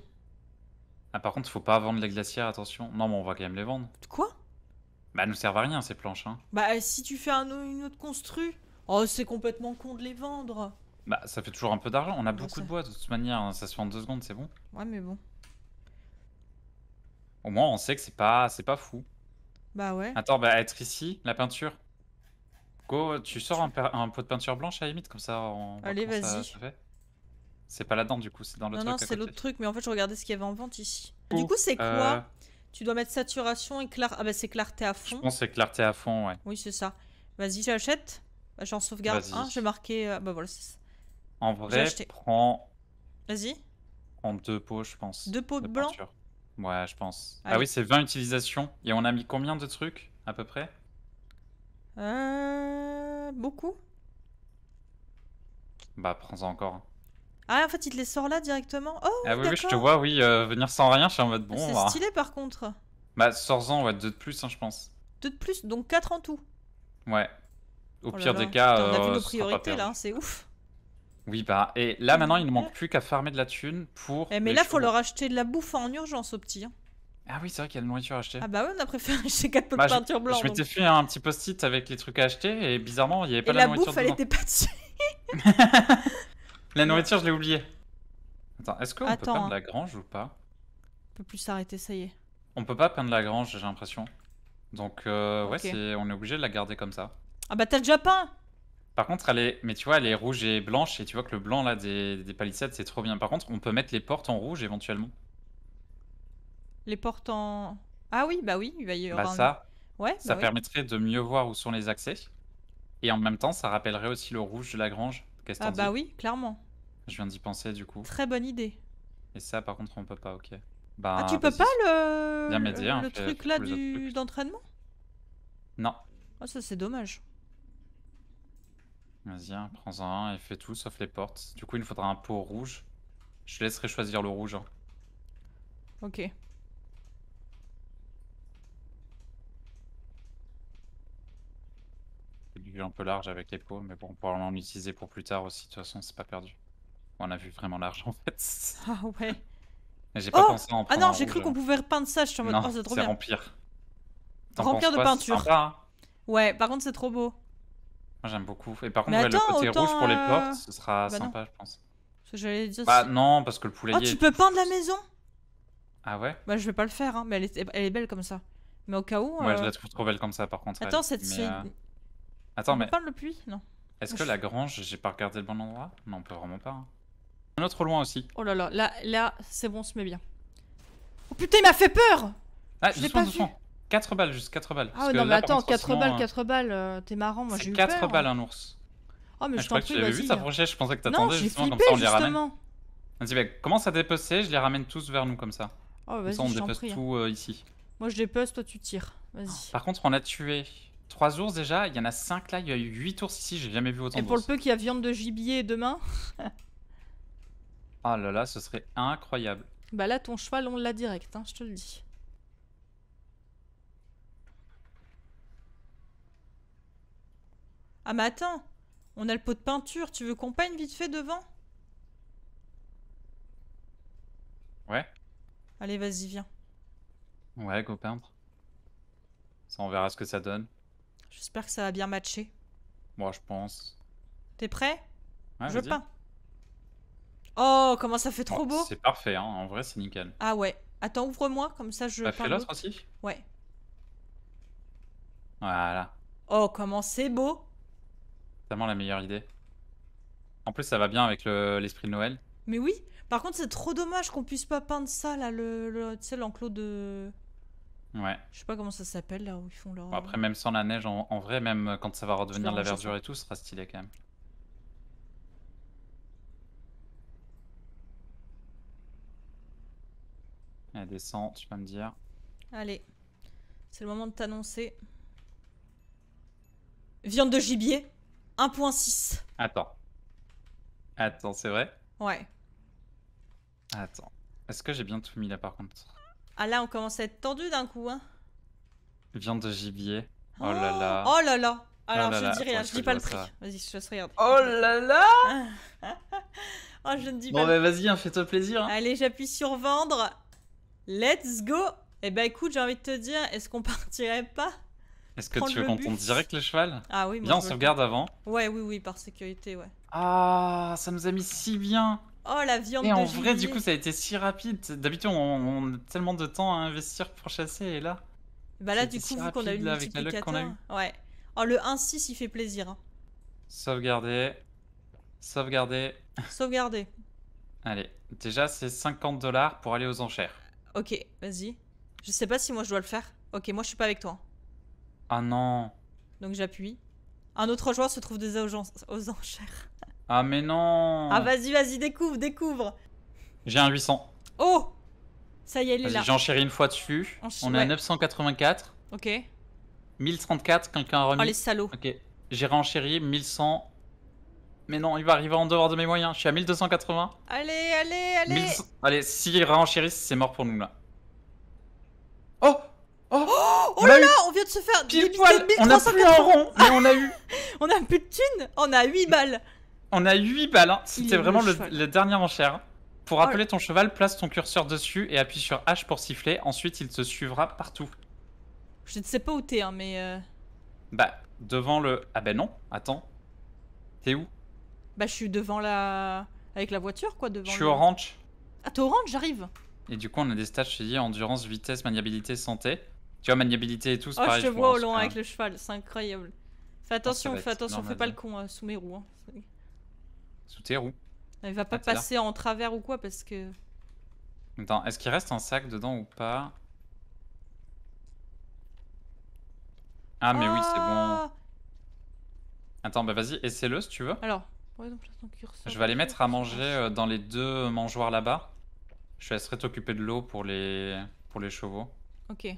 Ah, par contre, faut pas vendre les glacières, attention. Non, mais on va quand même les vendre. Quoi Bah, elles nous servent à rien ces planches, hein. Bah, si tu fais un, une autre constru. Oh, c'est complètement con de les vendre. Bah, ça fait toujours un peu d'argent. On a bah, beaucoup de bois, de toute manière, hein, ça se fait en deux secondes, c'est bon. Ouais, mais bon. Au moins, on sait que c'est pas, c'est pas fou. Bah ouais. Attends, bah, être ici, la peinture. Go, tu sors un, pot de peinture blanche à la limite, comme ça on. Allez, vas-y. C'est pas là-dedans du coup, c'est dans le truc. Non, c'est l'autre truc, mais en fait je regardais ce qu'il y avait en vente ici. du coup, c'est euh, quoi Tu dois mettre saturation et clarté. Ah bah, c'est clarté à fond. Je pense c'est clarté à fond, ouais. Oui, c'est ça. Vas-y, j'achète. Bah, j'en sauvegarde un, j'ai marqué. Euh, bah voilà, En vrai, prends. Vas-y. Prends deux pots, je pense. Deux pots de blancs Ouais, je pense. Ah oui, c'est 20 utilisations. Et on a mis combien de trucs, à peu près euh, beaucoup Bah, prends-en encore. Ah, en fait, il te les sort là directement Oh, Ah oui, je te vois, oui, euh, venir sans rien, je suis en mode bon. C'est bah. stylé par contre. Bah, sors-en, ouais, deux de plus, hein, je pense. Deux de plus, donc quatre en tout. Ouais. Au oh pire des cas. on a euh, vu priorités là, hein, c'est ouf. Oui, bah, et là mmh. maintenant, il ne manque plus qu'à farmer de la thune pour. Eh, mais là, faut leur acheter de la bouffe en urgence au petit, hein. Ah oui, c'est vrai qu'il y a de la nourriture à acheter. Ah bah ouais, on a préféré [laughs] acheter 4 pots de bah, peinture blanche. Je m'étais fait un petit post-it avec les trucs à acheter et bizarrement, il n'y avait pas de la, la nourriture. la bouffe, elle pas dessus. [laughs] [laughs] la nourriture, je l'ai oubliée. Attends, est-ce qu'on peut peindre la grange ou pas On peut plus s'arrêter, ça y est. On peut pas peindre la grange, j'ai l'impression. Donc euh, ouais, on est obligé de la garder comme ça. Ah bah t'as déjà peint Par contre, elle est... Mais tu vois, elle est rouge et blanche et tu vois que le blanc là des, des palissades, c'est trop bien. Par contre, on peut mettre les portes en rouge éventuellement. Les portes en. Ah oui, bah oui, il va y bah avoir. Bah ça, ouais, ça bah permettrait de mieux voir où sont les accès. Et en même temps, ça rappellerait aussi le rouge de la grange. Qu'est-ce ah bah oui, clairement. Je viens d'y penser du coup. Très bonne idée. Et ça, par contre, on peut pas, ok. Bah, ah, tu peux pas le, le, le hein, truc là du... d'entraînement Non. Ah, ça c'est dommage. Vas-y, hein, prends-en un et fais tout sauf les portes. Du coup, il nous faudra un pot rouge. Je laisserai choisir le rouge. Hein. Ok. un peu large avec les pots, mais bon, on pourra en utiliser pour plus tard aussi, de toute façon, c'est pas perdu. On a vu vraiment large en fait. [laughs] Ah ouais. J'ai pas oh pensé en Ah non, j'ai cru qu'on pouvait repeindre ça, je suis en mode, oh, c'est trop bien. remplir. Remplir de peinture. Hein ouais, par contre, c'est trop beau. Moi, j'aime beaucoup. Et par contre, le côté rouge pour les euh, portes, ce sera bah sympa, je pense. Bah non, parce que le poulet Oh, tu peux peindre la maison Ah ouais Bah, je vais pas le faire, hein, mais elle est, belle comme ça. Mais au cas où. Ouais, je euh, la trouve trop belle comme ça par contre. Attends, cette. Euh, Attends, mais. Parle le puits Non. Est-ce que la grange, j'ai pas regardé le bon endroit Non, on peut vraiment pas. Hein. Un autre loin aussi. Oh là là, là, là c'est bon, on se met bien. Oh putain, il m'a fait peur Ah, je pas 4 balles, juste 4 balles. Ah ouais, non, mais attends, 4 balles, 4 euh, balles, euh, t'es marrant, moi j'ai eu 4 hein. balles un ours. Oh, mais je, t'en prie, vas-y. vu t'approcher, je pensais que t'attendais justement, comme ça on les ramène. Vas-y, bah, commence à dépecer, je les ramène tous vers nous comme ça. Oh, vas-y, on dépece tout euh, ici. Moi je dépece, toi tu tires. Vas-y. Par contre, on a tué 3 ours déjà, il y en a 5 là, il y a eu 8 ours ici, j'ai jamais vu autant Et pour le peu qu'il y a viande de gibier demain [laughs] Ah là là, ce serait incroyable. Bah là, ton choix, on l'a direct, hein, je te le dis. Ah mais attends, on a le pot de peinture, tu veux qu'on peigne vite fait devant Ouais. Allez, vas-y, viens. Ouais, go peindre. Ça, on verra ce que ça donne. J'espère que ça va bien matcher. Moi, je pense. T'es prêt ouais, Je peins. Oh, comment ça fait trop beau C'est parfait, hein. en vrai, c'est nickel. Ah ouais. Attends, ouvre-moi, comme ça je. T'as fait l'autre aussi Ouais. Voilà. Oh, comment c'est beau C'est vraiment la meilleure idée. En plus, ça va bien avec l'esprit de Noël. Mais oui Par contre, c'est trop dommage qu'on puisse pas peindre ça, là, le, le... tu sais, l'enclos de... Ouais. Je sais pas comment ça s'appelle là où ils font leur. après, euh, même sans la neige, en, vrai, même quand ça va redevenir de la verdure et tout, ce sera stylé quand même. Elle descend, tu peux me dire. Allez, c'est le moment de t'annoncer. Viande de gibier, 1.6. Attends. Attends, c'est vrai Ouais. Attends. Est-ce que j'ai bien tout mis là par contre ah là, on commence à être tendu d'un coup, hein. Viande de gibier. Ah. Oh, là là. Oh là là. Oh Alors, je ne dis rien, je, dis pas le prix. Vas-y, je te regarde. Oh là là [laughs] Oh, je ne dis pas. Bon, bah vas-y, hein, fais-toi plaisir. Hein. Allez, j'appuie sur vendre. Let's go Eh bah écoute, j'ai envie de te dire, est-ce qu'on [laughs] partirait pas Est-ce que tu veux qu'on tombe direct le cheval Ah oui, moi Bien, on sauvegarde avant. Ouais, oui, oui, par sécurité, ouais. Ah, ça nous a mis si bien Oh la viande Et en vrai, du coup, ça a été si rapide. D'habitude, on, a tellement de temps à investir pour chasser, et là. Bah là, du coup, vu qu'on a eu le multiplicateur. Ouais. Oh, le 1-6, il fait plaisir. Sauvegarder. Hein. Sauvegarder. Sauvegarder. Allez, déjà, c'est 50 dollars pour aller aux enchères. Ok, vas-y. Je sais pas si moi je dois le faire. Ok, moi je suis pas avec toi. Hein. Ah non. Donc j'appuie. Un autre joueur se trouve déjà aux, aux enchères. Ah mais non Ah vas-y, vas-y, découvre, découvre J'ai un 800. Oh Ça y est, il est là. J'enchéris une fois dessus. On, est à 984. Ok. 1034, quelqu'un a remis. Oh les salauds. Ok. J'ai renchéri 1100. Mais non, il va arriver en dehors de mes moyens. Je suis à 1280. Allez, allez, allez 1100... Allez, s'il renchérit, c'est mort pour nous là. Oh Oh, oh, oh, là là, on vient de se faire On a plus rond, mais on a eu. [laughs] on a plus de thunes, on a 8 balles. On a 8 balles, hein. c'était vraiment le, dernière enchère. Pour appeler oh. ton cheval, place ton curseur dessus et appuie sur H pour siffler, ensuite il te suivra partout. Je ne sais pas où t'es, hein, mais... Euh. Bah, devant le... Ah ben non, attends. T'es où Bah je suis devant la... Avec la voiture, quoi, devant Je suis au ranch. Ah t'es au ranch, j'arrive Et du coup on a des stages je dis, endurance, vitesse, maniabilité, santé. Tu vois, maniabilité et tout, c'est oh, je te vois au loin avec le cheval, c'est incroyable. Fais ah, attention, fais attention, fais pas le con euh, sous mes roues. Hein. Sous tes roues. Il va pas ah, passer en travers ou quoi parce que. Attends, est-ce qu'il reste un sac dedans ou pas Ah, mais oui, c'est bon. Ah attends, bah vas-y, essaie-le si tu veux. Alors, je vais aller mettre à manger ah, euh, dans les deux mangeoires là-bas. Je te laisserai t'occuper de l'eau pour les... pour les chevaux. Ok.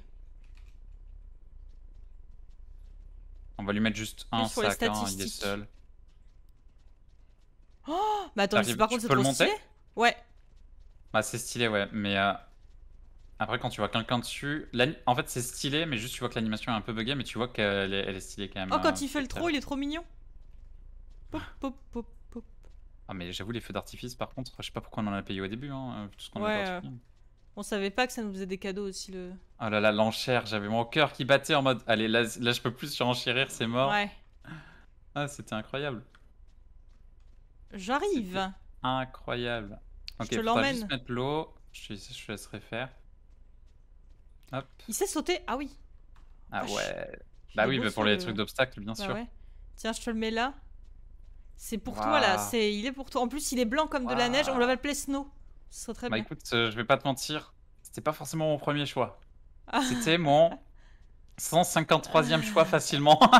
On va lui mettre juste un sac, hein, il est seul. Oh Bah attends, par contre, c'est trop Ouais. Bah c'est stylé, ouais, mais... Euh, après, quand tu vois quelqu'un dessus, en fait c'est stylé, mais juste tu vois que l'animation est un peu buggée, mais tu vois qu'elle est, elle est stylée quand même. Oh, quand hein, il fait le trou, il est trop mignon. Pop, ah. pop, pop, pop. Ah, mais j'avoue, les feux d'artifice, par contre, je sais pas pourquoi on en a payé au début, hein, euh, tout ce qu'on ouais, a euh, On savait pas que ça nous faisait des cadeaux aussi. le. Oh là là, l'enchère, j'avais mon cœur qui battait en mode Allez, là, là je peux plus surenchérir, c'est mort. Ouais. Ah, c'était incroyable. J'arrive. Incroyable. Ok, je te l'emmène. juste mettre l'eau. Je, je, laisserai faire. Hop. Il sait sauter Ah oui. Ah ouais. Bah oui, mais pour les trucs d'obstacles, bien bah sûr. Tiens, je te le mets là. C'est pour toi là. C'est, il est pour toi. En plus, il est blanc comme de la neige. On va l'appeler Snow. Ce serait très bah bien. Bah écoute, euh, je vais pas te mentir. C'était pas forcément mon premier choix. [laughs] C'était mon 153e choix facilement. [laughs]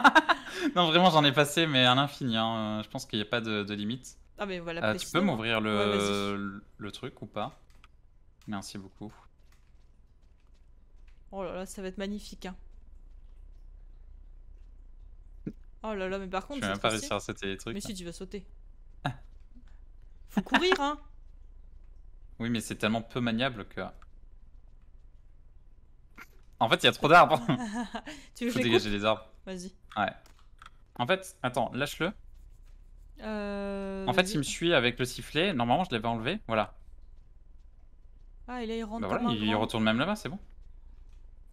[laughs] non, vraiment, j'en ai passé, mais à l'infini. Hein. Euh, je pense qu'il n'y a pas de, limite. Ah, mais voilà, euh, tu peux m'ouvrir le, truc ou pas Merci beaucoup. Oh là là, ça va être magnifique. Hein. Oh là là, mais par contre. Je vais pas réussir à sauter les trucs. Mais si, tu vas sauter. Ah. Faut [laughs] courir, hein Oui, mais c'est tellement peu maniable que. En fait, il y a trop d'arbres. [laughs] tu veux Faut dégager les arbres. Vas-y. Ouais. En fait, attends, lâche-le. Euh, en fait, il me suit avec le sifflet. Normalement, je l'avais enlevé. Voilà. Ah, et là, il rentre. Bah il, retourne même là-bas, c'est bon.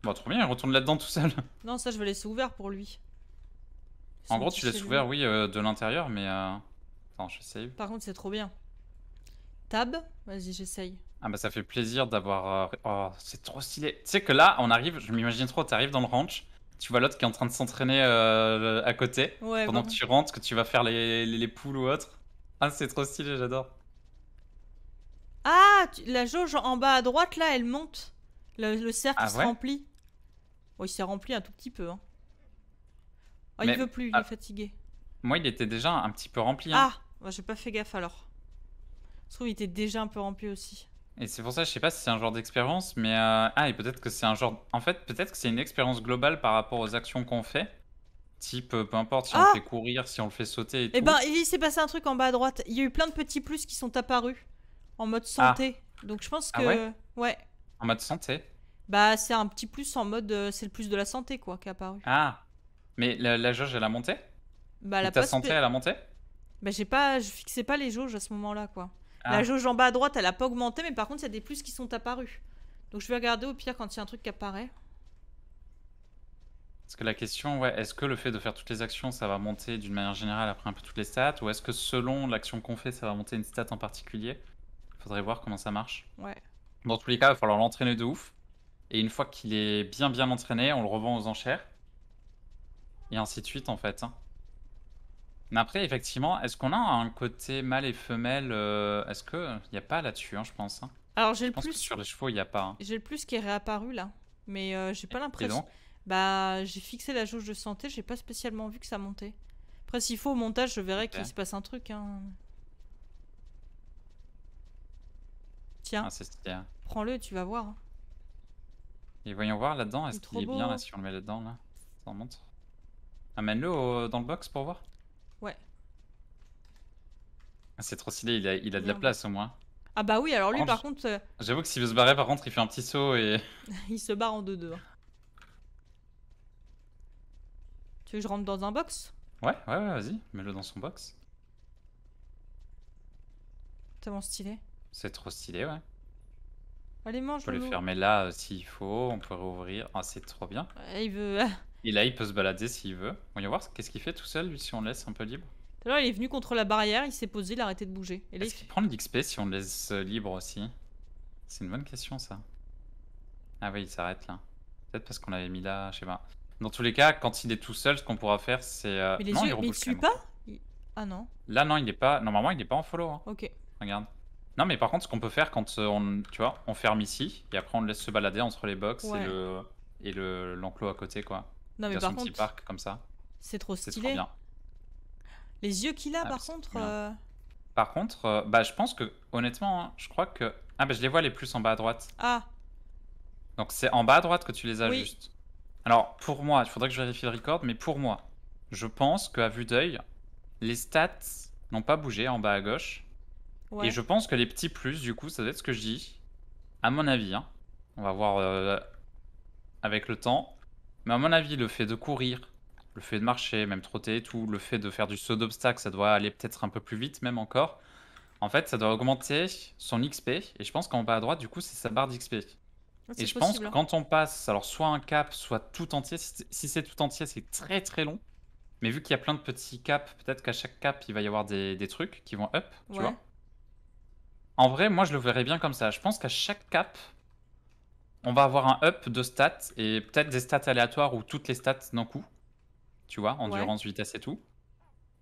Bon, trop bien, il retourne là-dedans tout seul. [laughs] Non, ça, je vais laisser ouvert pour lui. en gros, tu laisses ouvert, oui, euh, de l'intérieur, mais. Euh, attends, je save. Par contre, c'est trop bien. Tab, vas-y, j'essaye. Ah, bah, ça fait plaisir d'avoir. Oh, c'est trop stylé. Tu sais que là, on arrive, je m'imagine trop, arrives dans le ranch tu vois l'autre qui est en train de s'entraîner euh, à côté pendant que tu rentres, que tu vas faire les, poules ou autre. Ah, c'est trop stylé, j'adore. Ah, la jauge en bas à droite, là, elle monte. Le, cercle ah se remplit. Oh, il s'est rempli un tout petit peu. Hein. Oh, il veut plus, il ah. est fatigué. Moi, il était déjà un petit peu rempli. Hein. Ah, bah, j'ai pas fait gaffe alors. Je trouve il était déjà un peu rempli aussi. Et c'est pour ça, je sais pas si c'est un genre d'expérience, mais euh, ah et peut-être que c'est un genre. En fait, peut-être que c'est une expérience globale par rapport aux actions qu'on fait. Type, euh, peu importe si on le ah fait courir, si on le fait sauter et, eh tout. Eh ben, il s'est passé un truc en bas à droite. Il y a eu plein de petits plus qui sont apparus en mode ah. santé. Donc je pense ah que ouais, En mode santé. Bah c'est un petit plus en mode euh, c'est le plus de la santé quoi qui est apparu. Ah. Mais la, jauge elle a monté Bah la ta santé elle a monté Bah j'ai pas je fixais pas les jauges à ce moment-là quoi. La ah. jauge en bas à droite, elle a pas augmenté, mais par contre, il y a des plus qui sont apparus. Donc je vais regarder au pire quand il y a un truc qui apparaît. Parce que la question, ouais, est-ce que le fait de faire toutes les actions, ça va monter d'une manière générale après un peu toutes les stats Ou est-ce que selon l'action qu'on fait, ça va monter une stat en particulier Faudrait voir comment ça marche. Ouais. Dans tous les cas, il va falloir l'entraîner de ouf. Et une fois qu'il est bien bien entraîné, on le revend aux enchères. Et ainsi de suite en fait. Hein. Mais après, effectivement, est-ce qu'on a un côté mâle et femelle euh, Est-ce qu'il n'y a pas là-dessus, hein, je pense hein. Alors j'ai le plus. sur les chevaux, il n'y a pas. Hein. J'ai le plus qui est réapparu là. Mais euh, j'ai pas l'impression. Bah, j'ai fixé la jauge de santé, j'ai pas spécialement vu que ça montait. Après, s'il faut au montage, je verrai qu'il se passe un truc. Tiens, ah, prends-le, tu vas voir. Et voyons voir là-dedans, est-ce qu'il est bien là, si on le met là-dedans là Ça montre. Amène-le dans le box pour voir. Ah, c'est trop stylé, il a, de la place au moins. Ah bah oui, alors lui par, contre... Euh, J'avoue que s'il veut se barrer, par contre, il fait un petit saut et. [laughs] il se barre en deux-deux. Hein. Tu veux que je rentre dans un box Ouais, ouais, vas-y, mets-le dans son box. Tellement stylé. C'est trop stylé, ouais. Allez, On peut le fermer là euh, s'il faut, on peut rouvrir... Ah, c'est trop bien. Il veut... Euh, et là, il peut se balader s'il veut. Voyons voir, qu'est-ce qu'il fait tout seul, lui, si on le laisse un peu libre il est venu contre la barrière, il s'est posé, il a arrêté de bouger. Est-ce qu'il prend de l'XP si on le laisse euh, libre aussi C'est une bonne question, ça. Ah oui, il s'arrête là. Peut-être parce qu'on l'avait mis là, je sais pas. Dans tous les cas, quand il est tout seul, ce qu'on pourra faire, c'est... Euh... Mais, non, il mais il suit pas Ah non. Là, non, il est pas... Normalement, il n'est pas en follow. Hein. Ok. Regarde. Non, mais par contre, ce qu'on peut faire quand euh, on... Tu vois, on ferme ici, et après on le laisse se balader entre les box et le... Et l'enclos à côté, quoi. Non, mais par contre... petit parc comme ça. C'est trop stylé. Les yeux qu'il a, ah, euh, par, contre, par, euh, contre, bah, je pense que, honnêtement, hein, je crois que. Ah, bah, je les vois les plus en bas à droite. Ah. Donc, c'est en bas à droite que tu les ajustes. Alors, pour moi, il faudrait que je vérifie le record, mais pour moi, je pense qu'à vue d'œil, les stats n'ont pas bougé en bas à gauche. Et je pense que les petits plus, du coup, ça doit être ce que je dis. À mon avis, hein. on va voir euh, avec le temps. Mais à mon avis, le fait de courir, le fait de marcher, même trotter, tout le fait de faire du saut d'obstacle, ça doit aller peut-être un peu plus vite, même encore. En fait, ça doit augmenter son XP. Et je pense qu'en bas à droite, du coup, c'est sa barre d'XP. Ah, et je pense que hein. quand on passe, alors soit un cap, soit tout entier, si c'est tout entier, c'est très très long. Mais vu qu'il y a plein de petits caps, peut-être qu'à chaque cap, il va y avoir des, trucs qui vont up, tu vois. En vrai, moi, je le verrais bien comme ça. Je pense qu'à chaque cap, on va avoir un up de stats et peut-être des stats aléatoires ou toutes les stats d'un coup tu vois, endurance, vitesse et tout.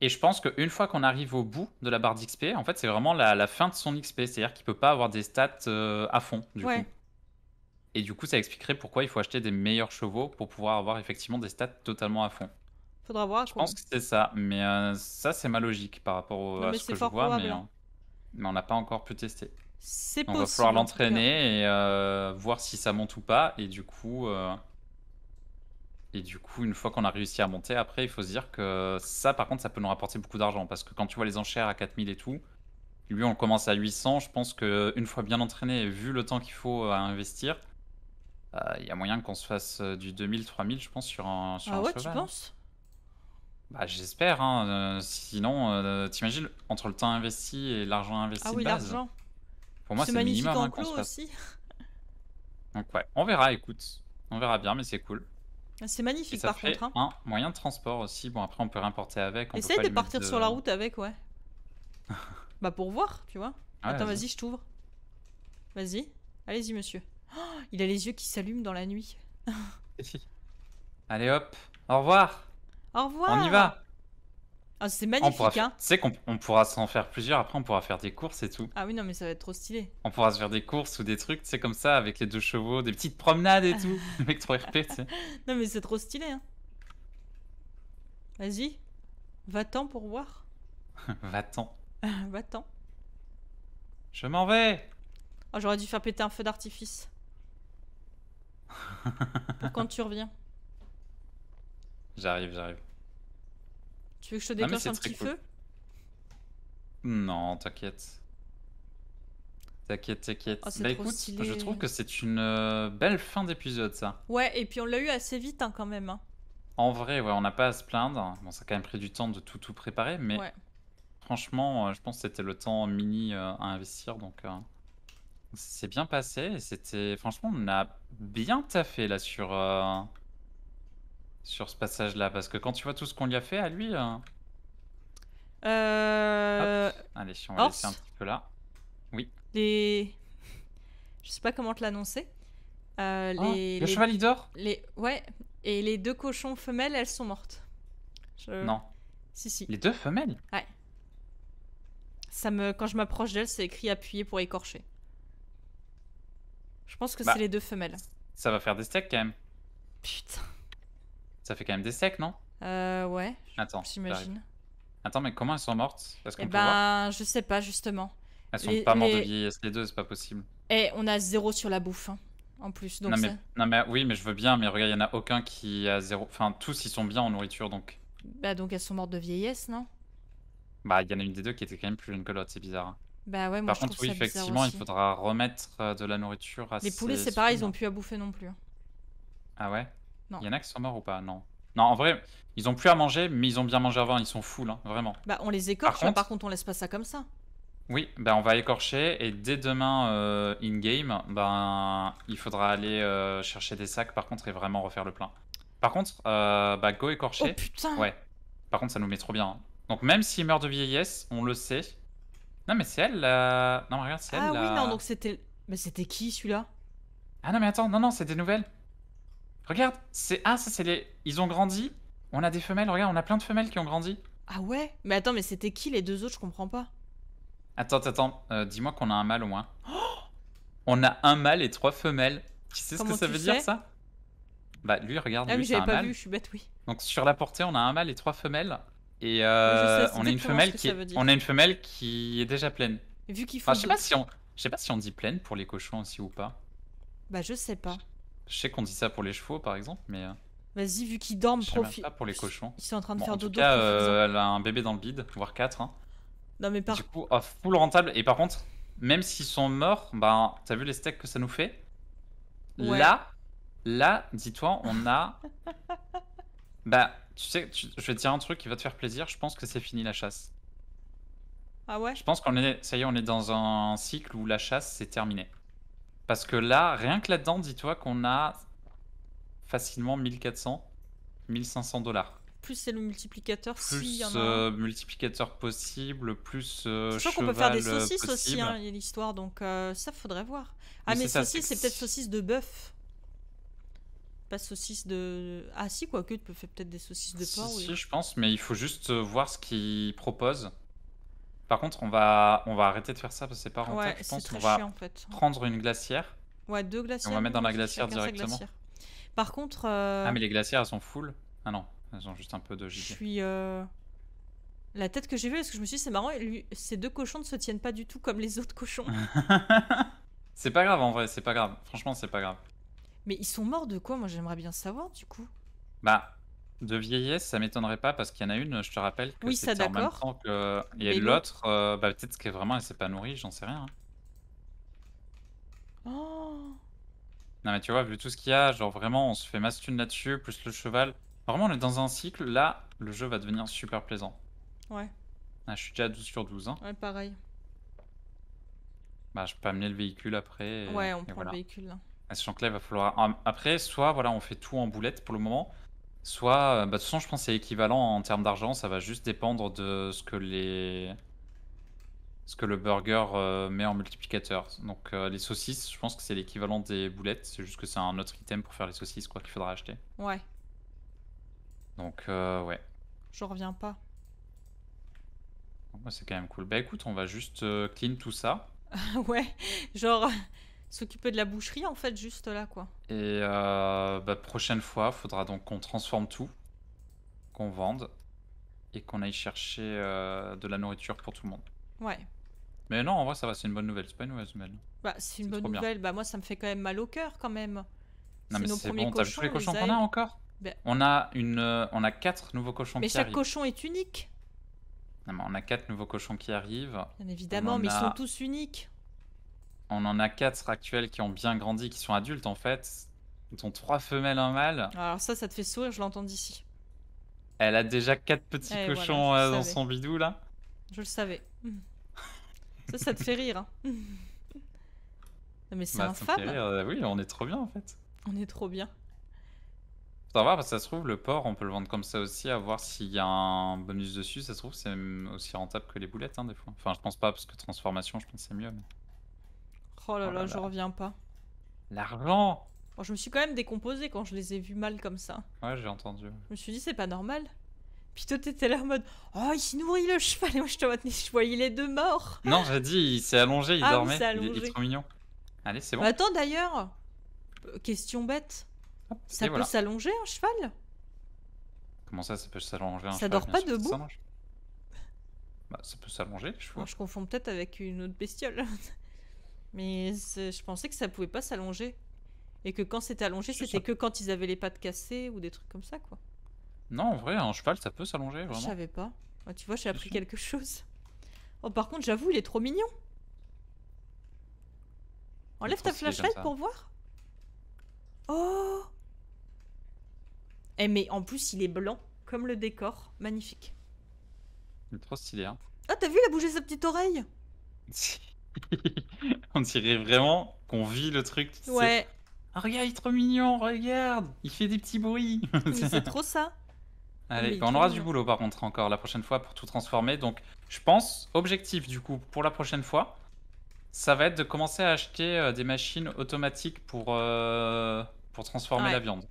Et je pense qu'une fois qu'on arrive au bout de la barre d'XP, en fait, c'est vraiment la, fin de son XP. C'est-à-dire qu'il peut pas avoir des stats euh, à fond, du coup. Et du coup, ça expliquerait pourquoi il faut acheter des meilleurs chevaux pour pouvoir avoir effectivement des stats totalement à fond. Faudra voir, je, je pense que c'est ça. Mais euh, ça, c'est ma logique par rapport à ce que je vois. Euh, hein. Mais, on n'a pas encore pu tester. C'est possible. On va falloir l'entraîner et voir si ça monte ou pas. Et du coup, et du coup, une fois qu'on a réussi à monter, après, il faut se dire que ça, par contre, ça peut nous rapporter beaucoup d'argent. Parce que quand tu vois les enchères à 4000 et tout, lui, on commence à 800. Je pense qu'une fois bien entraîné et vu le temps qu'il faut euh, à investir, euh, il y a moyen qu'on se fasse euh, du 2000, 3000, je pense, sur un, sur ah un ouais, tu hein. penses bah, J'espère. Hein. sinon, t'imagines, entre le temps investi et l'argent investi ah base. Pour moi, c'est minimum. Hein, aussi. Donc, ouais, on verra, écoute. On verra bien, mais c'est cool. Ah, c'est magnifique par contre. Hein. Un moyen de transport aussi. Bon, après, on peut réimporter avec. Essaye de partir sur la route avec, ouais. [laughs] bah, pour voir, tu vois. Attends, vas-y, je t'ouvre. Vas-y. Allez-y, monsieur. Oh, il a les yeux qui s'allument dans la nuit. [laughs] Allez, hop. Au revoir. Au revoir. On y va. Ah, c'est magnifique, hein. Tu sais qu'on pourra s'en faire plusieurs, après on pourra faire des courses et tout. Ah oui, non, mais ça va être trop stylé. On pourra se faire des courses ou des trucs, tu sais, comme ça, avec les deux chevaux, des petites promenades et tout. [laughs] mec trop RP, tu sais. Non, mais c'est trop stylé, hein. Vas-y, va-t'en pour voir. [laughs] va-t'en. [laughs] va-t'en. Je m'en vais. Oh, j'aurais dû faire péter un feu d'artifice. pour quand tu reviens. J'arrive, j'arrive. Tu veux que je te déclenche un petit feu Non, t'inquiète. T'inquiète, t'inquiète. Oh, bah écoute, je trouve que c'est une euh, belle fin d'épisode ça. Ouais, et puis on l'a eu assez vite hein, quand même. Hein. En vrai, ouais, on n'a pas à se plaindre. Bon, ça a quand même pris du temps de tout tout préparer, mais franchement, euh, je pense que c'était le temps mini euh, à investir, donc c'est bien passé. C'était franchement, on a bien taffé là sur sur ce passage-là Parce que quand tu vois tout ce qu'on lui a fait à lui... Hein. Euh... Allez, on va un petit peu là. Oui. Les... Je sais pas comment te l'annoncer. Euh, ah, les... Le chevalier d'or les... Ouais, et les deux cochons femelles, elles sont mortes. Non. Si, si. Les deux femelles Ouais. Ça me... Quand je m'approche d'elles, c'est écrit appuyer pour écorcher. Je pense que bah. c'est les deux femelles. Ça va faire des steaks quand même. Putain. Ça fait quand même des secs, non Euh, ouais. Attends. J'imagine. Attends, mais comment elles sont mortes Parce qu'on eh ben, je sais pas, justement. Elles sont pas mortes de vieillesse, les deux, c'est pas possible. Et eh, on a zéro sur la bouffe, hein, en plus. Donc non, mais, non, mais oui, mais je veux bien, mais regarde, il y en a aucun qui a zéro. Enfin, tous, ils sont bien en nourriture, donc. Bah, donc elles sont mortes de vieillesse, non Bah, il y en a une des deux qui était quand même plus jeune que l'autre, c'est bizarre. Hein. Bah ouais, moi Par contre, oui, effectivement, il faudra remettre euh, de la nourriture à Les poulets, c'est pareil, ils ont plus à bouffer non plus. Hein. Ah ouais non. Il y en a qui sont morts ou pas Non. Non, en vrai, ils ont plus à manger, mais ils ont bien mangé avant, ils sont fous, hein, vraiment. Bah, on les écorche, par contre, par contre on laisse pas ça comme ça. Oui, bah on va écorcher et dès demain euh, in-game, bah, il faudra aller euh, chercher des sacs par contre et vraiment refaire le plein. Par contre, euh, bah go écorcher. Oh, putain Ouais. Par contre, ça nous met trop bien. Hein. Donc même s'il meurt de vieillesse, on le sait. Non mais c'est elle là. Non mais regarde, c'est ah, Ah oui, non, donc c'était... Mais c'était qui celui-là Ah non mais attends, non, non, c'est des nouvelles. Regarde, c'est. Ah, ça, c'est les. Ils ont grandi. On a des femelles, regarde, on a plein de femelles qui ont grandi. Ah ouais Mais attends, mais c'était qui les deux autres Je comprends pas. Attends, attends, euh, dis-moi qu'on a un mâle au moins. [gasps] on a un mâle et trois femelles. Tu sais ce que ça veut dire ça Bah lui, regarde, ah, lui, c'est un pas Vu, je suis bête, oui. Donc sur la portée, on a un mâle et trois femelles. Et euh, on, a une femelle qui est... on a une femelle qui est déjà pleine. Vu qu'il faut. je sais pas si on, je sais pas si on dit pleine pour les cochons aussi ou pas. Bah je sais pas. Je sais qu'on dit ça pour les chevaux, par exemple, mais. Euh, Vas-y, vu qu'ils dorment, profite. pour les cochons. Ils sont en train de faire dodo. En tout cas, euh, elle a un bébé dans le bide, voire 4. Hein. Non, mais par Du coup, full rentable. Et par contre, même s'ils sont morts, ben, t'as vu les steaks que ça nous fait Là, là, dis-toi, on a. [laughs] bah, tu sais, je vais te dire un truc qui va te faire plaisir. Je pense que c'est fini la chasse. Ah ouais Je pense qu'on est. Ça y est, on est dans un cycle où la chasse, c'est terminé. Parce que là, rien que là-dedans, dis-toi qu'on a facilement 1400, 1500 dollars. Plus c'est le multiplicateur, plus si, y en a... Euh, multiplicateur possible, plus. Je euh, c'est qu'on peut faire des euh, saucisses aussi, hein, il y a l'histoire, donc ça faudrait voir. Ah, mais, saucisses, c'est peut-être saucisses de bœuf. Pas saucisses de. Ah, si, quoique, tu peux faire peut-être des saucisses de porc. Si, je pense, mais il faut juste voir ce qu'ils proposent. Par contre, on va, on va arrêter de faire ça parce que c'est pas rentable. je pense va prendre une glacière. Ouais, deux glacières. on va mettre dans la glacière directement. Par contre. Euh, ah, mais les glacières, elles sont full. Ah non, elles ont juste un peu de gibier. Je suis. Euh, la tête que j'ai vue, parce que je me suis dit, c'est marrant, lui, ces deux cochons ne se tiennent pas du tout comme les autres cochons. [laughs] c'est pas grave en vrai, c'est pas grave. Franchement, c'est pas grave. Mais ils sont morts de quoi Moi, j'aimerais bien savoir du coup. Bah, de vieillesse, ça m'étonnerait pas parce qu'il y en a une, je te rappelle, que oui, ça d'accord. temps que... Et l'autre, euh, bah, peut-être que vraiment elle s'est pas nourrie, j'en sais rien. Hein. Oh, Non mais tu vois, vu tout ce qu'il y a, genre vraiment on se fait mastune là-dessus, plus le cheval. Vraiment on est dans un cycle, là, le jeu va devenir super plaisant. ouais, Ah, je suis déjà à 12 sur 12, hein. ouais, pareil. Bah je peux amener le véhicule après, Ouais, on prend le véhicule là. Bah, sachant que là, il va falloir... Après, soit voilà, on fait tout en boulette pour le moment, Soit, euh, bah, de toute façon, je pense que c'est équivalent en termes d'argent, ça va juste dépendre de ce que les. ce que le burger euh, met en multiplicateur. Donc, euh, les saucisses, je pense que c'est l'équivalent des boulettes, c'est juste que c'est un autre item pour faire les saucisses, quoi, qu'il faudra acheter. Ouais. Donc, ouais. Je reviens pas. Bah, c'est quand même cool. Bah écoute, on va juste clean tout ça. [laughs] ouais, genre, s'occuper de la boucherie en fait juste là quoi. Et euh, bah, prochaine fois, faudra donc qu'on transforme tout, qu'on vende et qu'on aille chercher euh, de la nourriture pour tout le monde. Ouais. Mais non, en vrai, ça va, c'est une bonne nouvelle. C'est pas une mauvaise nouvelle. Bah, c'est une bonne nouvelle. Bah, moi, ça me fait quand même mal au cœur quand même. Non, mais c'est bon, t'as vu les cochons qu'on a encore bah. On a une, euh, on a quatre nouveaux cochons qui arrivent. Mais chaque cochon est unique. Non, mais on a quatre nouveaux cochons qui arrivent. Bien évidemment, mais ils sont tous uniques on en a quatre actuels qui ont bien grandi, qui sont adultes en fait, dont trois femelles, un mâle. Alors ça, ça te fait sourire, je l'entends d'ici. Elle a déjà quatre petits eh, cochons euh, dans son bidou là. Je le savais. [laughs] ça, ça te fait rire. Hein. mais c'est un bah, infâme. Euh, oui, on est trop bien en fait. On est trop bien. Faut savoir, parce que ça se trouve le porc, on peut le vendre comme ça aussi, à voir s'il y a un bonus dessus. Ça se trouve c'est aussi rentable que les boulettes hein, des fois. Enfin, je pense pas parce que transformation, je pense c'est mieux. Mais... Oh, oh là, là, je reviens pas. L'argent oh, Je me suis quand même décomposé quand je les ai vus mal comme ça. Ouais, j'ai entendu. Je me suis dit, c'est pas normal. Puis toi, t'étais là en mode Oh, il s'est le cheval et moi, je te vois, je est est deux morts. Non, j'ai dit, il s'est allongé, il ah, dormait. Il, est, trop mignon. Allez, c'est bon. attends, d'ailleurs, euh, question bête. ça peut s'allonger un cheval Comment ça, ça peut s'allonger un cheval Ça dort pas debout ça, bah, ça peut s'allonger, je crois. je confonds peut-être avec une autre bestiole. Mais je pensais que ça pouvait pas s'allonger. Et que quand c'était allongé, c'était que quand ils avaient les pattes cassées ou des trucs comme ça, quoi. Non, en vrai, un cheval, ça peut s'allonger, vraiment. Je savais pas. Ah, tu vois, j'ai appris quelque chose. Oh, par contre, j'avoue, il est trop mignon. Enlève ta flashlight pour voir. Oh Eh, mais en plus, il est blanc, comme le décor. Magnifique. Il est trop stylé, hein. Ah, t'as vu, il a bougé sa petite oreille [laughs] on dirait vraiment qu'on vit le truc. ouais. Ah, regarde, il est trop mignon, regarde Il fait des petits bruits [laughs] C'est trop ça Allez, on aura du boulot par contre encore la prochaine fois pour tout transformer. Donc, je pense, objectif du coup, pour la prochaine fois, ça va être de commencer à acheter euh, des machines automatiques pour, euh, pour transformer la viande.